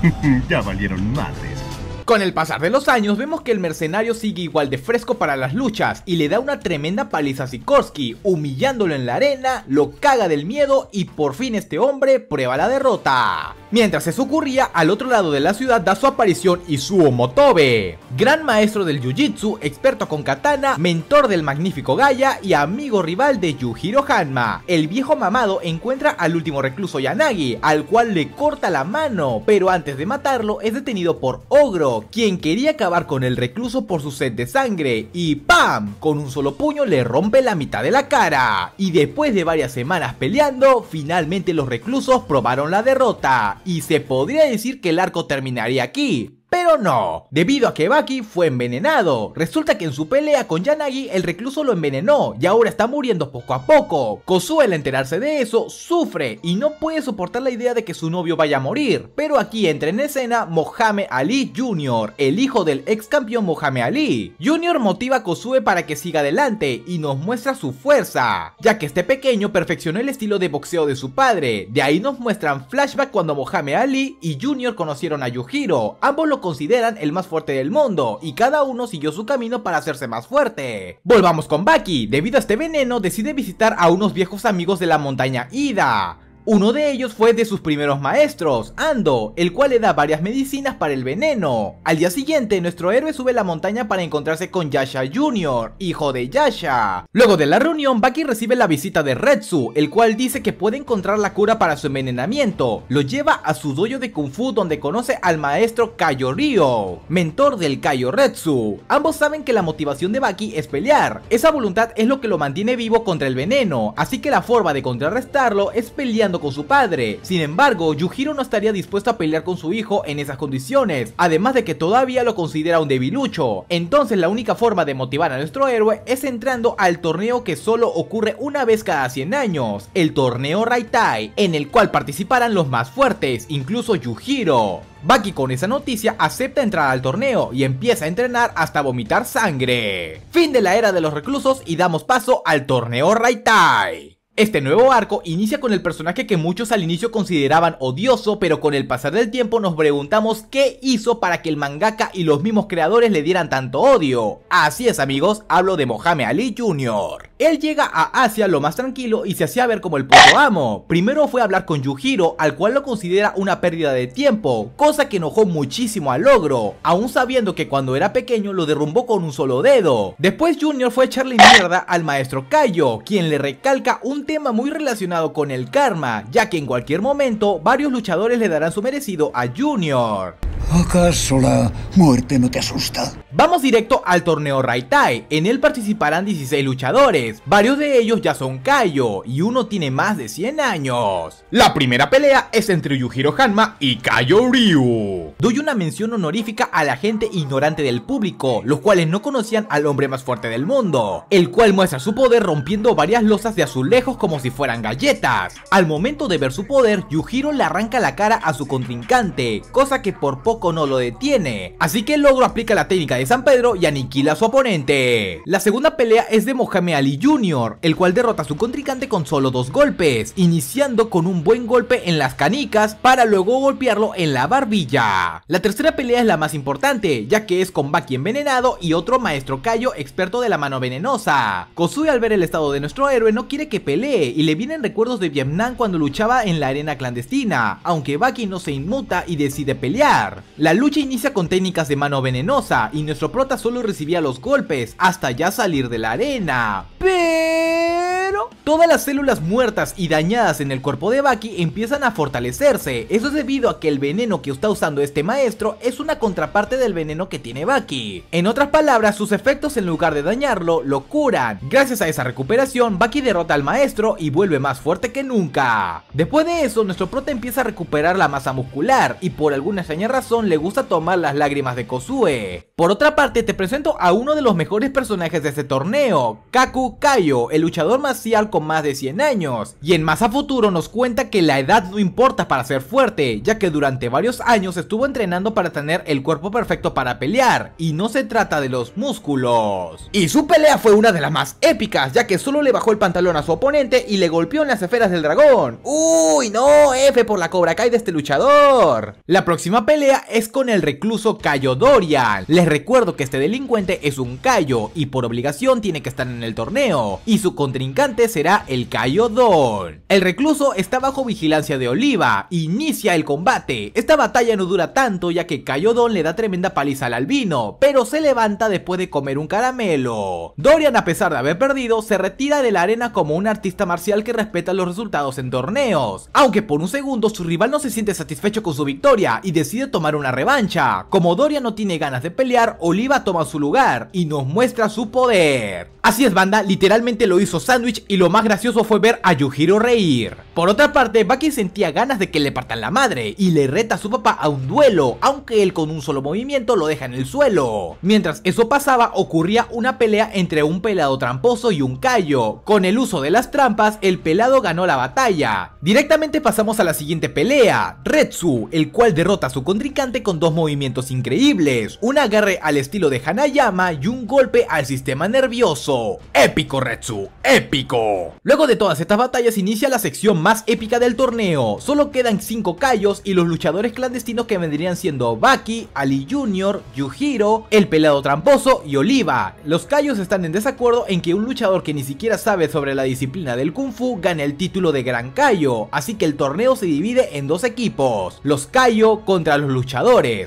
Speaker 1: [laughs] ya valieron madres. Con el pasar de los años vemos que el mercenario sigue igual de fresco para las luchas y le da una tremenda paliza a Sikorsky, humillándolo en la arena, lo caga del miedo y por fin este hombre prueba la derrota. Mientras se sucurría al otro lado de la ciudad da su aparición su Motobe, gran maestro del jiu experto con katana, mentor del magnífico Gaia y amigo rival de Yujiro Hanma. El viejo mamado encuentra al último recluso Yanagi, al cual le corta la mano, pero antes de matarlo es detenido por Ogro quien quería acabar con el recluso por su sed de sangre y ¡pam! Con un solo puño le rompe la mitad de la cara. Y después de varias semanas peleando, finalmente los reclusos probaron la derrota y se podría decir que el arco terminaría aquí, pero no, debido a que Baki fue envenenado. Resulta que en su pelea con Yanagi el recluso lo envenenó y ahora está muriendo poco a poco. Kosue al enterarse de eso sufre y no puede soportar la idea de que su novio vaya a morir. Pero aquí entra en escena Mohamed Ali Jr., el hijo del ex campeón Mohamed Ali. Jr. motiva a Kosue para que siga adelante y nos muestra su fuerza, ya que este pequeño perfeccionó el estilo de boxeo de su padre. De ahí nos muestran flashback cuando Mohamed Ali y Jr conocieron a Yujiro. Ambos lo consideran el más fuerte del mundo, y cada uno siguió su camino para hacerse más fuerte. Volvamos con Baki, debido a este veneno decide visitar a unos viejos amigos de la montaña Ida. Uno de ellos fue de sus primeros maestros, Ando, el cual le da varias medicinas para el veneno. Al día siguiente, nuestro héroe sube la montaña para encontrarse con Yasha Jr., hijo de Yasha. Luego de la reunión, Baki recibe la visita de Retsu, el cual dice que puede encontrar la cura para su envenenamiento. Lo lleva a su dojo de Kung Fu donde conoce al maestro Kayo Ryo, mentor del Kayo Retsu. Ambos saben que la motivación de Baki es pelear. Esa voluntad es lo que lo mantiene vivo contra el veneno, así que la forma de contrarrestarlo es peleando con su padre. Sin embargo, Yujiro no estaría dispuesto a pelear con su hijo en esas condiciones, además de que todavía lo considera un debilucho. Entonces la única forma de motivar a nuestro héroe es entrando al torneo que solo ocurre una vez cada 100 años, el torneo Raitai, en el cual participarán los más fuertes, incluso Yujiro. Baki con esa noticia acepta entrar al torneo y empieza a entrenar hasta vomitar sangre. Fin de la era de los reclusos y damos paso al torneo Raitai. Este nuevo arco inicia con el personaje que muchos al inicio consideraban odioso, pero con el pasar del tiempo nos preguntamos qué hizo para que el mangaka y los mismos creadores le dieran tanto odio. Así es amigos, hablo de Mohamed Ali Jr. Él llega a Asia lo más tranquilo y se hacía ver como el puto amo. Primero fue a hablar con Yujiro, al cual lo considera una pérdida de tiempo, cosa que enojó muchísimo al logro, aún sabiendo que cuando era pequeño lo derrumbó con un solo dedo. Después Junior fue a echarle mierda al maestro Kayo, quien le recalca un tema muy relacionado con el karma, ya que en cualquier momento varios luchadores le darán su merecido a Junior. ¿Acaso la muerte no te asusta? Vamos directo al torneo tai en él participarán 16 luchadores, varios de ellos ya son Kayo. y uno tiene más de 100 años. La primera pelea es entre Yujiro Hanma y Kayo Ryu. Doy una mención honorífica a la gente ignorante del público, los cuales no conocían al hombre más fuerte del mundo, el cual muestra su poder rompiendo varias losas de azulejos como si fueran galletas. Al momento de ver su poder, Yujiro le arranca la cara a su contrincante, cosa que por poco no lo detiene. Así que el logro aplica la técnica de San Pedro y aniquila a su oponente. La segunda pelea es de Mohamed Ali Jr., el cual derrota a su contrincante con solo dos golpes, iniciando con un buen golpe en las canicas para luego golpearlo en la barbilla. La tercera pelea es la más importante, ya que es con Baki envenenado y otro maestro Kayo experto de la mano venenosa. Kosui al ver el estado de nuestro héroe no quiere que pelee y le vienen recuerdos de Vietnam cuando luchaba en la arena clandestina, aunque Baki no se inmuta y decide pelear. La lucha inicia con técnicas de mano venenosa y nuestro prota solo recibía los golpes hasta ya salir de la arena. Pero... Todas las células muertas y dañadas en el cuerpo de Baki empiezan a fortalecerse. Eso es debido a que el veneno que está usando este maestro es una contraparte del veneno que tiene Baki. En otras palabras, sus efectos en lugar de dañarlo, lo curan. Gracias a esa recuperación, Baki derrota al maestro y vuelve más fuerte que nunca. Después de eso, nuestro prota empieza a recuperar la masa muscular y por alguna extraña razón le gusta tomar las lágrimas de Kosue. Por otra parte, te presento a uno de los mejores personajes de este torneo, Kaku Kayo el luchador marcial con más de 100 años. Y en Más a Futuro nos cuenta que la edad no importa para ser fuerte, ya que durante varios años estuvo entrenando para tener el cuerpo perfecto para pelear, y no se trata de los músculos. Y su pelea fue una de las más épicas, ya que solo le bajó el pantalón a su oponente y le golpeó en las esferas del dragón. ¡Uy, no! F por la Cobra Kai de este luchador. La próxima pelea es con el recluso Cayo Dorian. Les recuerdo que este delincuente es un Cayo y por obligación tiene que estar en el torneo y su contrincante será el Cayo Don. El recluso está bajo vigilancia de Oliva, inicia el combate. Esta batalla no dura tanto ya que Cayo Don le da tremenda paliza al albino, pero se levanta después de comer un caramelo. Dorian a pesar de haber perdido se retira de la arena como un artista marcial que respeta los resultados en torneos, aunque por un segundo su rival no se siente satisfecho con su victoria y decide tomar una revancha. Como Doria no tiene ganas de pelear, Oliva toma su lugar y nos muestra su poder. Así es banda, literalmente lo hizo Sandwich y lo más gracioso fue ver a Yujiro reír. Por otra parte, Baki sentía ganas de que le partan la madre y le reta a su papá a un duelo, aunque él con un solo movimiento lo deja en el suelo. Mientras eso pasaba, ocurría una pelea entre un pelado tramposo y un callo. Con el uso de las trampas, el pelado ganó la batalla. Directamente pasamos a la siguiente pelea, Retsu, el cual derrota a su contrincante con dos movimientos increíbles, un agarre al estilo de Hanayama y un golpe al sistema nervioso. ¡Épico Retsu! ¡Épico! Luego de todas estas batallas inicia la sección más épica del torneo, solo quedan 5 callos y los luchadores clandestinos que vendrían siendo Baki, Ali Jr., Yujiro, El Pelado Tramposo y Oliva. Los callos están en desacuerdo en que un luchador que ni siquiera sabe sobre la disciplina del Kung Fu gane el título de Gran callo, así que el torneo se divide en dos equipos, los Kayo contra los luchadores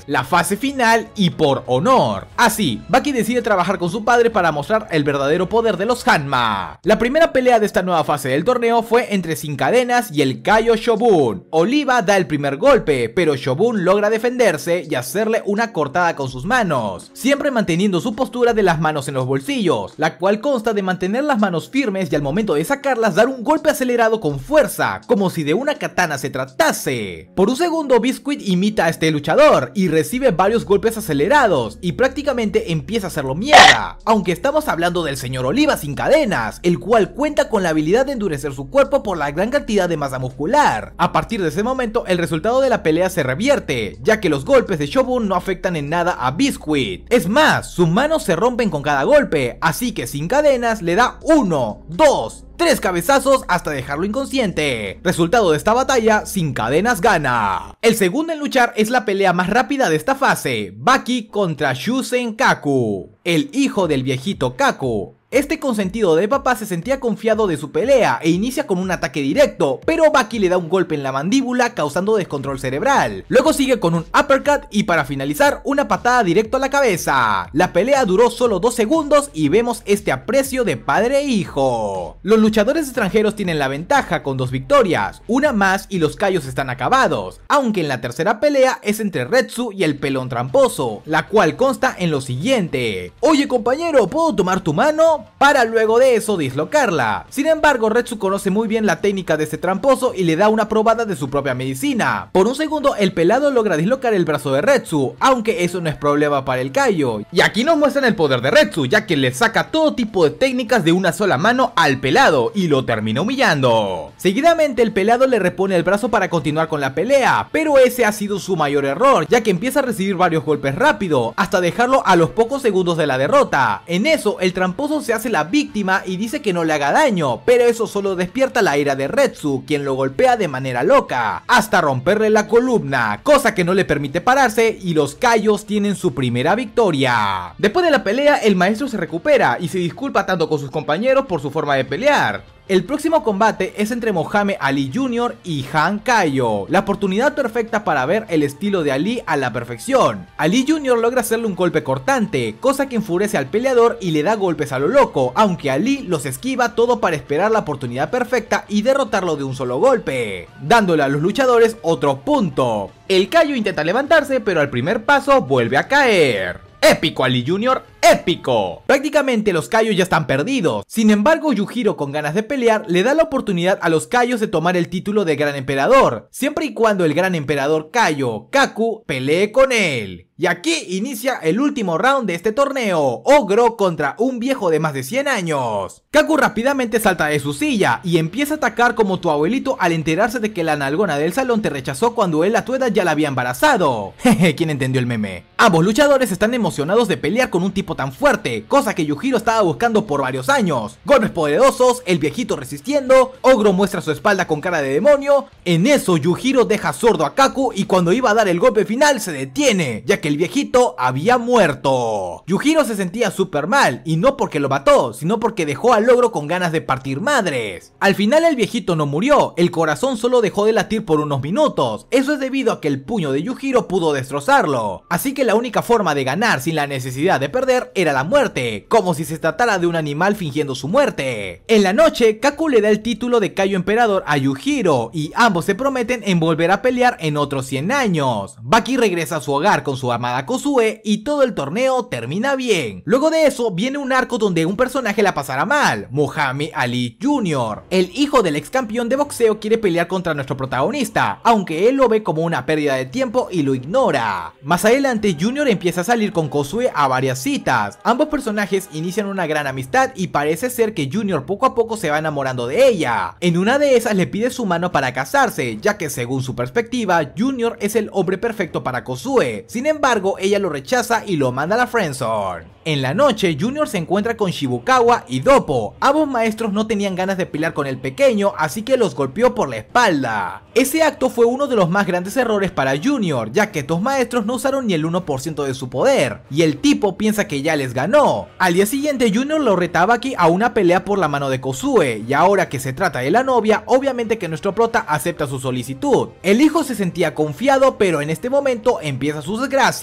Speaker 1: la fase final y por honor. Así, Baki decide trabajar con su padre para mostrar el verdadero poder de los Hanma. La primera pelea de esta nueva fase del torneo fue entre Sin Cadenas y el Kayo Shobun. Oliva da el primer golpe, pero Shobun logra defenderse y hacerle una cortada con sus manos, siempre manteniendo su postura de las manos en los bolsillos, la cual consta de mantener las manos firmes y al momento de sacarlas dar un golpe acelerado con fuerza, como si de una katana se tratase. Por un segundo, Biscuit imita a este luchador y recibe varios golpes acelerados y prácticamente empieza a hacerlo mierda. Aunque estamos hablando del señor Oliva sin cadenas, el cual cuenta con la habilidad de endurecer su cuerpo por la gran cantidad de masa muscular. A partir de ese momento, el resultado de la pelea se revierte, ya que los golpes de Shogun no afectan en nada a Biscuit. Es más, sus manos se rompen con cada golpe, así que sin cadenas le da 1, 2, tres cabezazos hasta dejarlo inconsciente. Resultado de esta batalla, sin cadenas gana. El segundo en luchar es la pelea más rápida de esta fase, Baki contra Shusen Kaku. El hijo del viejito Kaku, este consentido de papá se sentía confiado de su pelea e inicia con un ataque directo, pero Baki le da un golpe en la mandíbula causando descontrol cerebral. Luego sigue con un uppercut y para finalizar una patada directo a la cabeza. La pelea duró solo dos segundos y vemos este aprecio de padre e hijo. Los luchadores extranjeros tienen la ventaja con dos victorias, una más y los callos están acabados, aunque en la tercera pelea es entre Retsu y el pelón tramposo, la cual consta en lo siguiente. Oye compañero, ¿puedo tomar tu mano? para luego de eso dislocarla. Sin embargo, Retsu conoce muy bien la técnica de ese tramposo y le da una probada de su propia medicina. Por un segundo, el pelado logra dislocar el brazo de Retsu, aunque eso no es problema para el Kaio. Y aquí nos muestran el poder de Retsu, ya que le saca todo tipo de técnicas de una sola mano al pelado y lo termina humillando. Seguidamente, el pelado le repone el brazo para continuar con la pelea, pero ese ha sido su mayor error, ya que empieza a recibir varios golpes rápido, hasta dejarlo a los pocos segundos de la derrota. En eso, el tramposo se hace la víctima y dice que no le haga daño, pero eso solo despierta la ira de Retsu, quien lo golpea de manera loca, hasta romperle la columna, cosa que no le permite pararse y los Kaios tienen su primera victoria. Después de la pelea, el maestro se recupera y se disculpa tanto con sus compañeros por su forma de pelear, el próximo combate es entre Mohamed Ali Jr. y Han Kayo, la oportunidad perfecta para ver el estilo de Ali a la perfección. Ali Jr. logra hacerle un golpe cortante, cosa que enfurece al peleador y le da golpes a lo loco, aunque Ali los esquiva todo para esperar la oportunidad perfecta y derrotarlo de un solo golpe, dándole a los luchadores otro punto. El Kayo intenta levantarse pero al primer paso vuelve a caer épico Ali Jr., épico. Prácticamente los Kaios ya están perdidos. Sin embargo, Yujiro con ganas de pelear le da la oportunidad a los Kaios de tomar el título de Gran Emperador, siempre y cuando el Gran Emperador Kaio, Kaku, pelee con él. Y aquí inicia el último round de este torneo, Ogro contra un viejo de más de 100 años. Kaku rápidamente salta de su silla y empieza a atacar como tu abuelito al enterarse de que la nalgona del salón te rechazó cuando él a tu edad ya la había embarazado. [laughs] Jeje, ¿quién entendió el meme? Ambos luchadores están emocionados de pelear con un tipo tan fuerte, cosa que Yujiro estaba buscando por varios años. Golpes poderosos, el viejito resistiendo, Ogro muestra su espalda con cara de demonio. En eso Yujiro deja sordo a Kaku y cuando iba a dar el golpe final se detiene, que el viejito había muerto. Yujiro se sentía súper mal, y no porque lo mató, sino porque dejó al logro con ganas de partir madres. Al final el viejito no murió, el corazón solo dejó de latir por unos minutos, eso es debido a que el puño de Yujiro pudo destrozarlo. Así que la única forma de ganar sin la necesidad de perder era la muerte, como si se tratara de un animal fingiendo su muerte. En la noche, Kaku le da el título de Kaio Emperador a Yujiro, y ambos se prometen en volver a pelear en otros 100 años. Baki regresa a su hogar con su Amada Kosue y todo el torneo termina bien. Luego de eso viene un arco donde un personaje la pasará mal, Mohamed Ali Jr. El hijo del ex campeón de boxeo quiere pelear contra nuestro protagonista, aunque él lo ve como una pérdida de tiempo y lo ignora. Más adelante Jr. empieza a salir con Kosue a varias citas, ambos personajes inician una gran amistad y parece ser que Jr. poco a poco se va enamorando de ella. En una de esas le pide su mano para casarse, ya que según su perspectiva, Jr. es el hombre perfecto para Kosue. Sin embargo, ella lo rechaza y lo manda a la friendzone. En la noche, Junior se encuentra con Shibukawa y Dopo. Ambos maestros no tenían ganas de pilar con el pequeño, así que los golpeó por la espalda. Ese acto fue uno de los más grandes errores para Junior, ya que estos maestros no usaron ni el 1% de su poder, y el tipo piensa que ya les ganó. Al día siguiente, Junior lo retaba aquí a una pelea por la mano de Kosue, y ahora que se trata de la novia, obviamente que nuestro prota acepta su solicitud. El hijo se sentía confiado, pero en este momento empieza sus desgracias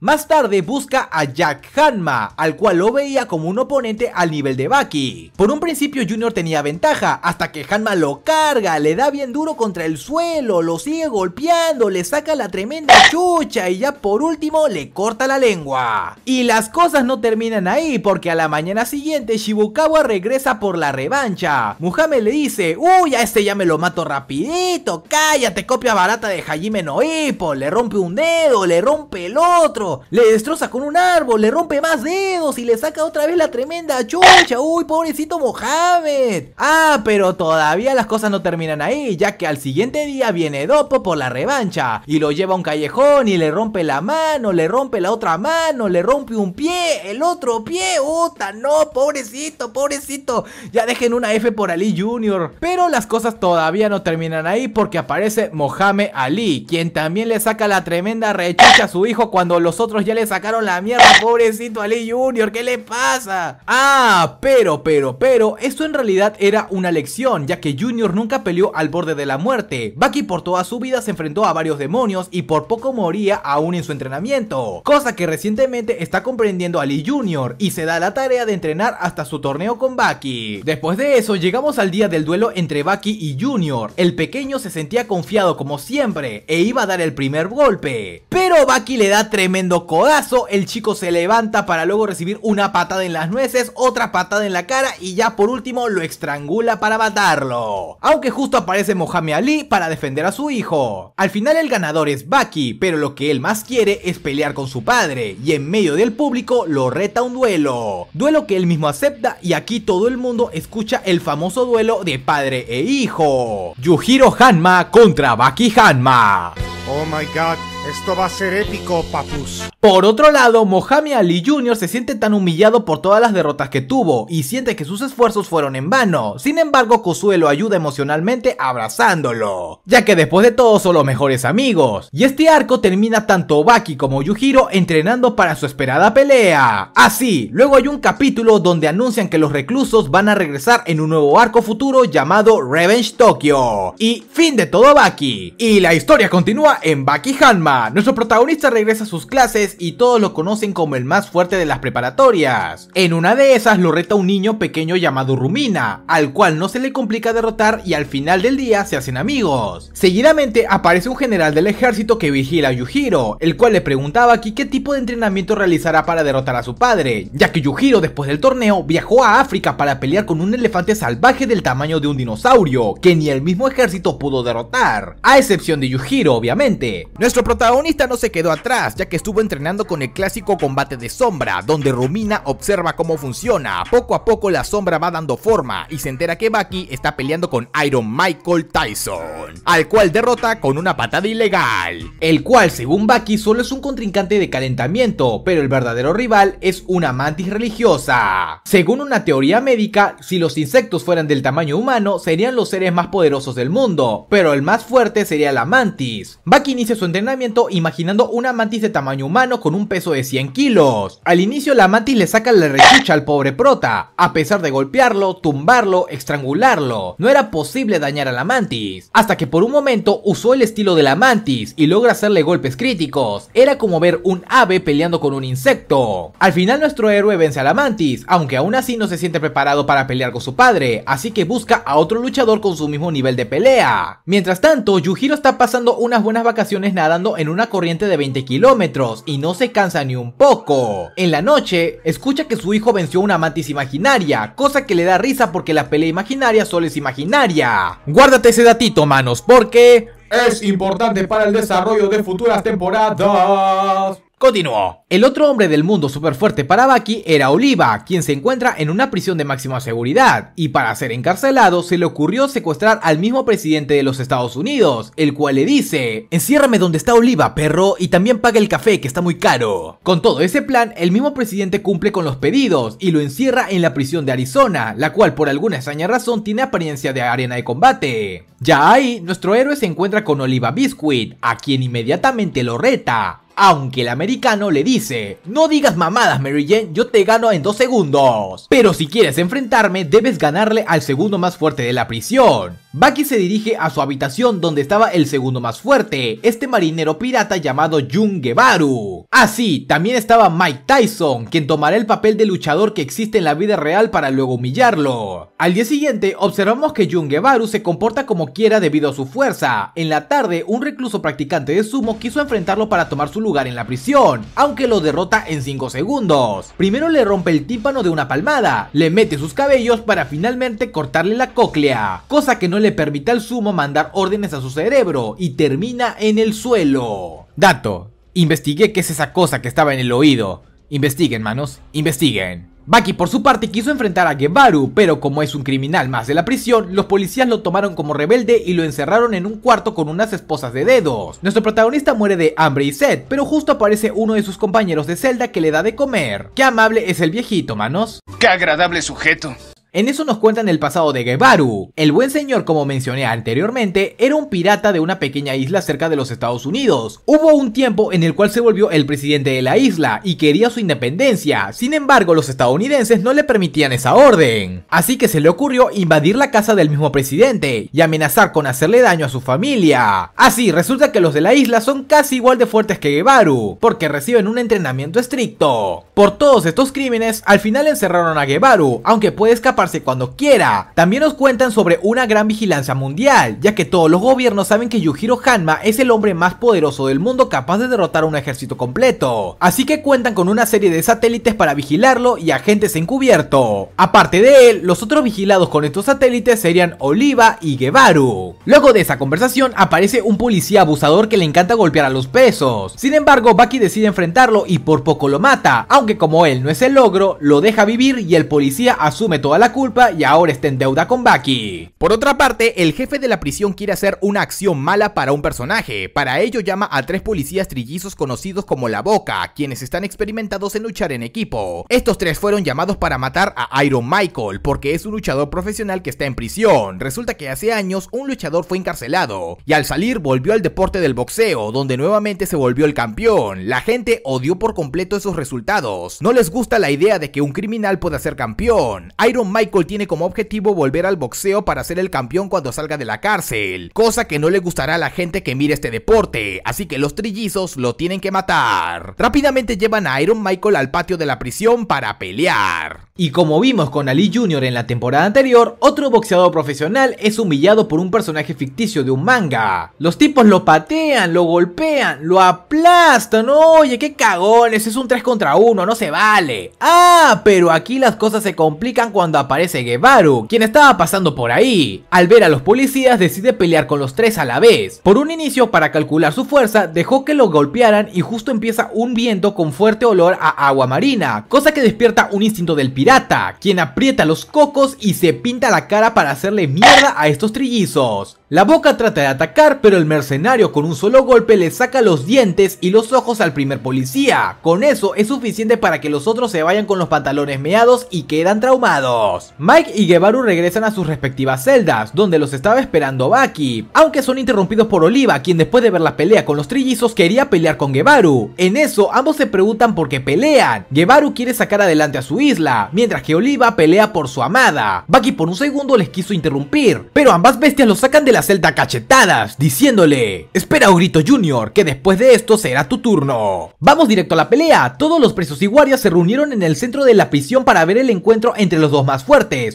Speaker 1: más tarde busca a Jack Hanma, al cual lo veía como un oponente al nivel de Baki. Por un principio Junior tenía ventaja, hasta que Hanma lo carga, le da bien duro contra el suelo, lo sigue golpeando, le saca la tremenda chucha y ya por último le corta la lengua. Y las cosas no terminan ahí porque a la mañana siguiente Shibukawa regresa por la revancha. Muhammad le dice, uy a este ya me lo mato rapidito, cállate copia barata de Hajime Noipo, le rompe un dedo, le rompe el otro, le destroza con un árbol, le rompe más dedos y le saca otra vez la tremenda chucha. Uy, pobrecito Mohamed. Ah, pero todavía las cosas no terminan ahí, ya que al siguiente día viene Dopo por la revancha y lo lleva a un callejón y le rompe la mano, le rompe la otra mano, le rompe un pie, el otro pie. Uta, no, pobrecito, pobrecito. Ya dejen una F por Ali Jr. Pero las cosas todavía no terminan ahí porque aparece Mohamed Ali, quien también le saca la tremenda rechucha a su hijo cuando los otros ya le sacaron la mierda, pobrecito Ali Junior, ¿qué le pasa? Ah, pero, pero, pero, Eso en realidad era una lección, ya que Junior nunca peleó al borde de la muerte. Bucky por toda su vida se enfrentó a varios demonios y por poco moría aún en su entrenamiento, cosa que recientemente está comprendiendo Ali Junior y se da la tarea de entrenar hasta su torneo con Bucky. Después de eso llegamos al día del duelo entre Bucky y Junior. El pequeño se sentía confiado como siempre e iba a dar el primer golpe, pero Bucky le da tremendo codazo, el chico se levanta para luego recibir una patada en las nueces, otra patada en la cara y ya por último lo estrangula para matarlo. Aunque justo aparece Mohamed Ali para defender a su hijo. Al final el ganador es Baki, pero lo que él más quiere es pelear con su padre y en medio del público lo reta un duelo. Duelo que él mismo acepta y aquí todo el mundo escucha el famoso duelo de padre e hijo. Yujiro Hanma contra Baki Hanma. Oh my god. Esto va a ser épico, papus. Por otro lado, Mohamed Ali Jr. se siente tan humillado por todas las derrotas que tuvo y siente que sus esfuerzos fueron en vano. Sin embargo, Kozue lo ayuda emocionalmente abrazándolo, ya que después de todo son los mejores amigos. Y este arco termina tanto Baki como Yujiro entrenando para su esperada pelea. Así, luego hay un capítulo donde anuncian que los reclusos van a regresar en un nuevo arco futuro llamado Revenge Tokyo. Y fin de todo Baki. Y la historia continúa en Baki Hanma nuestro protagonista regresa a sus clases y todos lo conocen como el más fuerte de las preparatorias. En una de esas lo reta un niño pequeño llamado Rumina, al cual no se le complica derrotar y al final del día se hacen amigos. Seguidamente aparece un general del ejército que vigila a Yujiro, el cual le preguntaba aquí qué tipo de entrenamiento realizará para derrotar a su padre, ya que Yujiro después del torneo viajó a África para pelear con un elefante salvaje del tamaño de un dinosaurio, que ni el mismo ejército pudo derrotar, a excepción de Yujiro obviamente. Nuestro protagonista protagonista no se quedó atrás, ya que estuvo entrenando con el clásico combate de sombra, donde Rumina observa cómo funciona. Poco a poco la sombra va dando forma y se entera que Bucky está peleando con Iron Michael Tyson, al cual derrota con una patada ilegal. El cual, según Bucky, solo es un contrincante de calentamiento, pero el verdadero rival es una mantis religiosa. Según una teoría médica, si los insectos fueran del tamaño humano, serían los seres más poderosos del mundo, pero el más fuerte sería la mantis. Bucky inicia su entrenamiento imaginando una mantis de tamaño humano con un peso de 100 kilos. Al inicio la mantis le saca la rechucha al pobre prota, a pesar de golpearlo, tumbarlo, estrangularlo. No era posible dañar a la mantis, hasta que por un momento usó el estilo de la mantis y logra hacerle golpes críticos. Era como ver un ave peleando con un insecto. Al final nuestro héroe vence a la mantis, aunque aún así no se siente preparado para pelear con su padre, así que busca a otro luchador con su mismo nivel de pelea. Mientras tanto, Yujiro está pasando unas buenas vacaciones nadando en una corriente de 20 kilómetros y no se cansa ni un poco. En la noche, escucha que su hijo venció una mantis imaginaria, cosa que le da risa porque la pelea imaginaria solo es imaginaria. Guárdate ese datito, manos, porque... Es importante para el desarrollo de futuras temporadas. Continuó. El otro hombre del mundo super fuerte para Baki era Oliva, quien se encuentra en una prisión de máxima seguridad, y para ser encarcelado se le ocurrió secuestrar al mismo presidente de los Estados Unidos, el cual le dice, enciérrame donde está Oliva, perro, y también paga el café que está muy caro. Con todo ese plan, el mismo presidente cumple con los pedidos y lo encierra en la prisión de Arizona, la cual por alguna extraña razón tiene apariencia de arena de combate. Ya ahí, nuestro héroe se encuentra con Oliva Biscuit, a quien inmediatamente lo reta, aunque el americano le dice, no digas mamadas Mary Jane, yo te gano en dos segundos, pero si quieres enfrentarme debes ganarle al segundo más fuerte de la prisión. Baki se dirige a su habitación donde estaba el segundo más fuerte, este marinero pirata llamado Jun Gebaru. Ah sí, también estaba Mike Tyson, quien tomará el papel de luchador que existe en la vida real para luego humillarlo. Al día siguiente, observamos que Jun Gebaru se comporta como quiera debido a su fuerza. En la tarde, un recluso practicante de sumo quiso enfrentarlo para tomar su lugar en la prisión, aunque lo derrota en 5 segundos. Primero le rompe el tímpano de una palmada, le mete sus cabellos para finalmente cortarle la cóclea, cosa que no le permite al sumo mandar órdenes a su cerebro y termina en el suelo. Dato, investigué qué es esa cosa que estaba en el oído. Investiguen, manos, investiguen. Baki por su parte quiso enfrentar a Gebaru, pero como es un criminal más de la prisión, los policías lo tomaron como rebelde y lo encerraron en un cuarto con unas esposas de dedos. Nuestro protagonista muere de hambre y sed, pero justo aparece uno de sus compañeros de celda que le da de comer. Qué amable es el viejito, manos. Qué agradable sujeto. En eso nos cuentan el pasado de Gebaru. El buen señor, como mencioné anteriormente, era un pirata de una pequeña isla cerca de los Estados Unidos. Hubo un tiempo en el cual se volvió el presidente de la isla y quería su independencia. Sin embargo, los estadounidenses no le permitían esa orden. Así que se le ocurrió invadir la casa del mismo presidente y amenazar con hacerle daño a su familia. Así, resulta que los de la isla son casi igual de fuertes que Gebaru, porque reciben un entrenamiento estricto. Por todos estos crímenes, al final encerraron a Gebaru, aunque puede escapar cuando quiera. También nos cuentan sobre una gran vigilancia mundial, ya que todos los gobiernos saben que Yujiro Hanma es el hombre más poderoso del mundo capaz de derrotar a un ejército completo. Así que cuentan con una serie de satélites para vigilarlo y agentes encubierto. Aparte de él, los otros vigilados con estos satélites serían Oliva y Guevaru. Luego de esa conversación aparece un policía abusador que le encanta golpear a los pesos. Sin embargo, Baki decide enfrentarlo y por poco lo mata, aunque como él no es el logro, lo deja vivir y el policía asume toda la culpa y ahora está en deuda con Bucky. Por otra parte, el jefe de la prisión quiere hacer una acción mala para un personaje. Para ello llama a tres policías trillizos conocidos como La Boca, quienes están experimentados en luchar en equipo. Estos tres fueron llamados para matar a Iron Michael, porque es un luchador profesional que está en prisión. Resulta que hace años un luchador fue encarcelado, y al salir volvió al deporte del boxeo, donde nuevamente se volvió el campeón. La gente odió por completo esos resultados. No les gusta la idea de que un criminal pueda ser campeón. Iron Michael Michael tiene como objetivo volver al boxeo para ser el campeón cuando salga de la cárcel, cosa que no le gustará a la gente que mire este deporte, así que los trillizos lo tienen que matar. Rápidamente llevan a Iron Michael al patio de la prisión para pelear. Y como vimos con Ali Jr. en la temporada anterior, otro boxeador profesional es humillado por un personaje ficticio de un manga. Los tipos lo patean, lo golpean, lo aplastan, oye, qué cagones, es un 3 contra 1, no se vale. Ah, pero aquí las cosas se complican cuando aparece Guevaru, quien estaba pasando por ahí. Al ver a los policías decide pelear con los tres a la vez. Por un inicio para calcular su fuerza dejó que lo golpearan y justo empieza un viento con fuerte olor a agua marina, cosa que despierta un instinto del pirata, quien aprieta los cocos y se pinta la cara para hacerle mierda a estos trillizos. La boca trata de atacar, pero el mercenario con un solo golpe le saca los dientes y los ojos al primer policía. Con eso es suficiente para que los otros se vayan con los pantalones meados y quedan traumados. Mike y Gebaru regresan a sus respectivas celdas, donde los estaba esperando Baki, aunque son interrumpidos por Oliva, quien después de ver la pelea con los trillizos quería pelear con Gebaru. En eso, ambos se preguntan por qué pelean. Gebaru quiere sacar adelante a su isla, mientras que Oliva pelea por su amada. Baki por un segundo les quiso interrumpir, pero ambas bestias lo sacan de la celda cachetadas, diciéndole, espera grito Junior, que después de esto será tu turno. Vamos directo a la pelea, todos los presos y guardias se reunieron en el centro de la prisión para ver el encuentro entre los dos más fuertes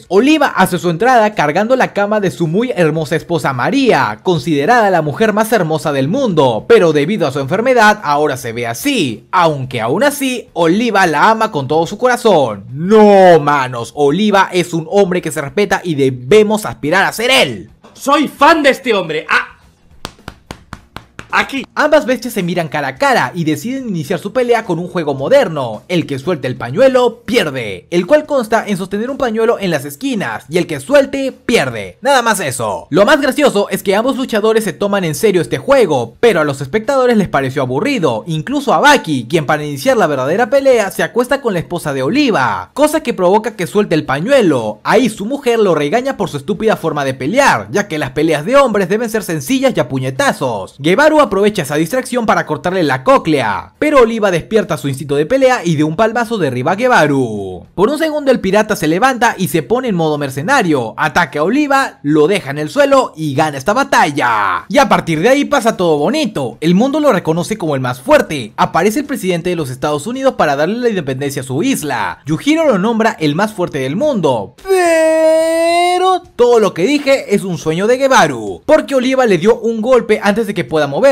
Speaker 1: Oliva hace su entrada cargando la cama de su muy hermosa esposa María, considerada la mujer más hermosa del mundo, pero debido a su enfermedad ahora se ve así, aunque aún así Oliva la ama con todo su corazón. No, manos, Oliva es un hombre que se respeta y debemos aspirar a ser él. Soy fan de este hombre. Ah, aquí. Ambas bestias se miran cara a cara y deciden iniciar su pelea con un juego moderno. El que suelte el pañuelo pierde, el cual consta en sostener un pañuelo en las esquinas y el que suelte pierde. Nada más eso. Lo más gracioso es que ambos luchadores se toman en serio este juego, pero a los espectadores les pareció aburrido, incluso a Baki, quien para iniciar la verdadera pelea se acuesta con la esposa de Oliva, cosa que provoca que suelte el pañuelo. Ahí su mujer lo regaña por su estúpida forma de pelear, ya que las peleas de hombres deben ser sencillas y a puñetazos aprovecha esa distracción para cortarle la cóclea, pero Oliva despierta su instinto de pelea y de un palmazo derriba a Guevaru. Por un segundo el pirata se levanta y se pone en modo mercenario, ataca a Oliva, lo deja en el suelo y gana esta batalla. Y a partir de ahí pasa todo bonito, el mundo lo reconoce como el más fuerte, aparece el presidente de los Estados Unidos para darle la independencia a su isla, Yujiro lo nombra el más fuerte del mundo, pero todo lo que dije es un sueño de Guevaru. porque Oliva le dio un golpe antes de que pueda mover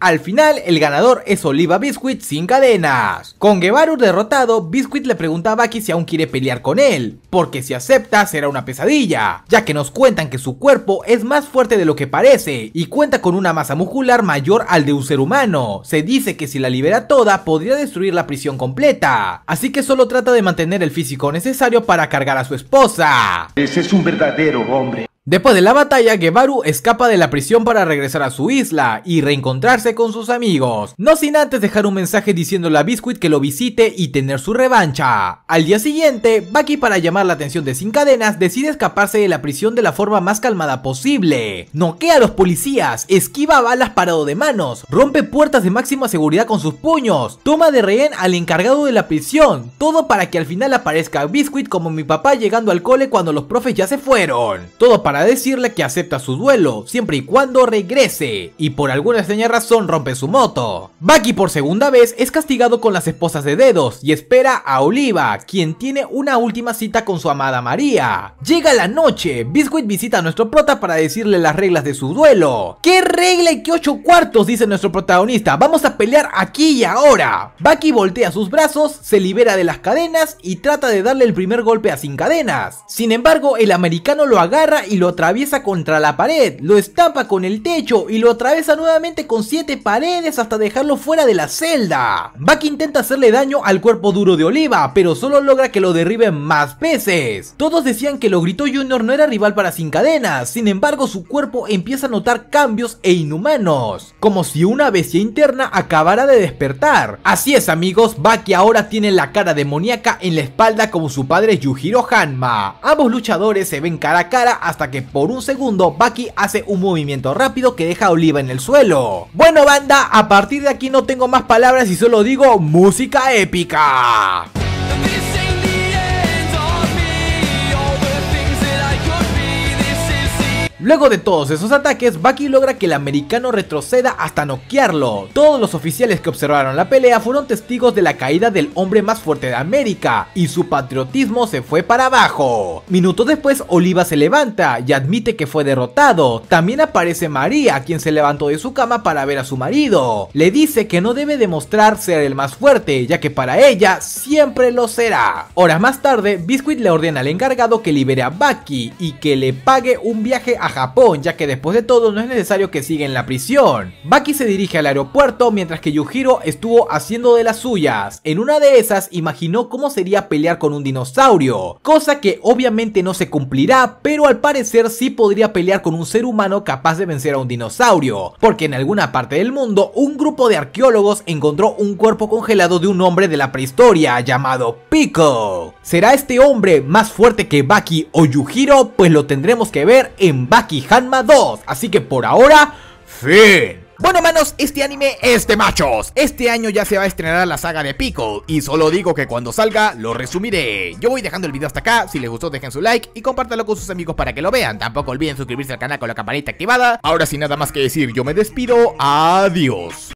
Speaker 1: al final, el ganador es Oliva Biscuit sin cadenas. Con Guevaru derrotado, Biscuit le pregunta a Baki si aún quiere pelear con él, porque si acepta será una pesadilla, ya que nos cuentan que su cuerpo es más fuerte de lo que parece y cuenta con una masa muscular mayor al de un ser humano. Se dice que si la libera toda podría destruir la prisión completa, así que solo trata de mantener el físico necesario para cargar a su esposa. Ese es un verdadero hombre. Después de la batalla, Guevaru escapa de la prisión para regresar a su isla y reencontrarse con sus amigos, no sin antes dejar un mensaje diciéndole a Biscuit que lo visite y tener su revancha. Al día siguiente, Bucky para llamar la atención de Sin Cadenas decide escaparse de la prisión de la forma más calmada posible. Noquea a los policías, esquiva balas parado de manos, rompe puertas de máxima seguridad con sus puños, toma de rehén al encargado de la prisión, todo para que al final aparezca Biscuit como mi papá llegando al cole cuando los profes ya se fueron. Todo para para decirle que acepta su duelo, siempre y cuando regrese, y por alguna extraña razón rompe su moto. Bucky por segunda vez es castigado con las esposas de dedos y espera a Oliva, quien tiene una última cita con su amada María. Llega la noche, Biscuit visita a nuestro prota para decirle las reglas de su duelo. ¿Qué regla y qué ocho cuartos? dice nuestro protagonista, vamos a pelear aquí y ahora. Bucky voltea sus brazos, se libera de las cadenas y trata de darle el primer golpe a sin cadenas. Sin embargo, el americano lo agarra y lo lo atraviesa contra la pared, lo estampa con el techo y lo atraviesa nuevamente con siete paredes hasta dejarlo fuera de la celda. Buck intenta hacerle daño al cuerpo duro de Oliva, pero solo logra que lo derriben más veces. Todos decían que lo gritó Junior no era rival para Sin Cadenas, sin embargo su cuerpo empieza a notar cambios e inhumanos, como si una bestia interna acabara de despertar. Así es amigos, Baki ahora tiene la cara demoníaca en la espalda como su padre Yujiro Hanma. Ambos luchadores se ven cara a cara hasta que que por un segundo Bucky hace un movimiento rápido que deja a Oliva en el suelo. Bueno banda, a partir de aquí no tengo más palabras y solo digo música épica. Luego de todos esos ataques, Bucky logra que el americano retroceda hasta noquearlo. Todos los oficiales que observaron la pelea fueron testigos de la caída del hombre más fuerte de América, y su patriotismo se fue para abajo. Minutos después, Oliva se levanta y admite que fue derrotado. También aparece María, quien se levantó de su cama para ver a su marido. Le dice que no debe demostrar ser el más fuerte, ya que para ella siempre lo será. Horas más tarde, Biscuit le ordena al encargado que libere a Bucky y que le pague un viaje a Japón, ya que después de todo no es necesario que siga en la prisión. Baki se dirige al aeropuerto mientras que Yujiro estuvo haciendo de las suyas. En una de esas imaginó cómo sería pelear con un dinosaurio, cosa que obviamente no se cumplirá, pero al parecer sí podría pelear con un ser humano capaz de vencer a un dinosaurio, porque en alguna parte del mundo un grupo de arqueólogos encontró un cuerpo congelado de un hombre de la prehistoria llamado Pico. ¿Será este hombre más fuerte que Baki o Yujiro? Pues lo tendremos que ver en Baki ki Hanma 2, así que por ahora, fin. Bueno manos, este anime es de machos Este año ya se va a estrenar la saga de Pico Y solo digo que cuando salga, lo resumiré Yo voy dejando el video hasta acá Si les gustó dejen su like y compártalo con sus amigos para que lo vean Tampoco olviden suscribirse al canal con la campanita activada Ahora sin nada más que decir, yo me despido Adiós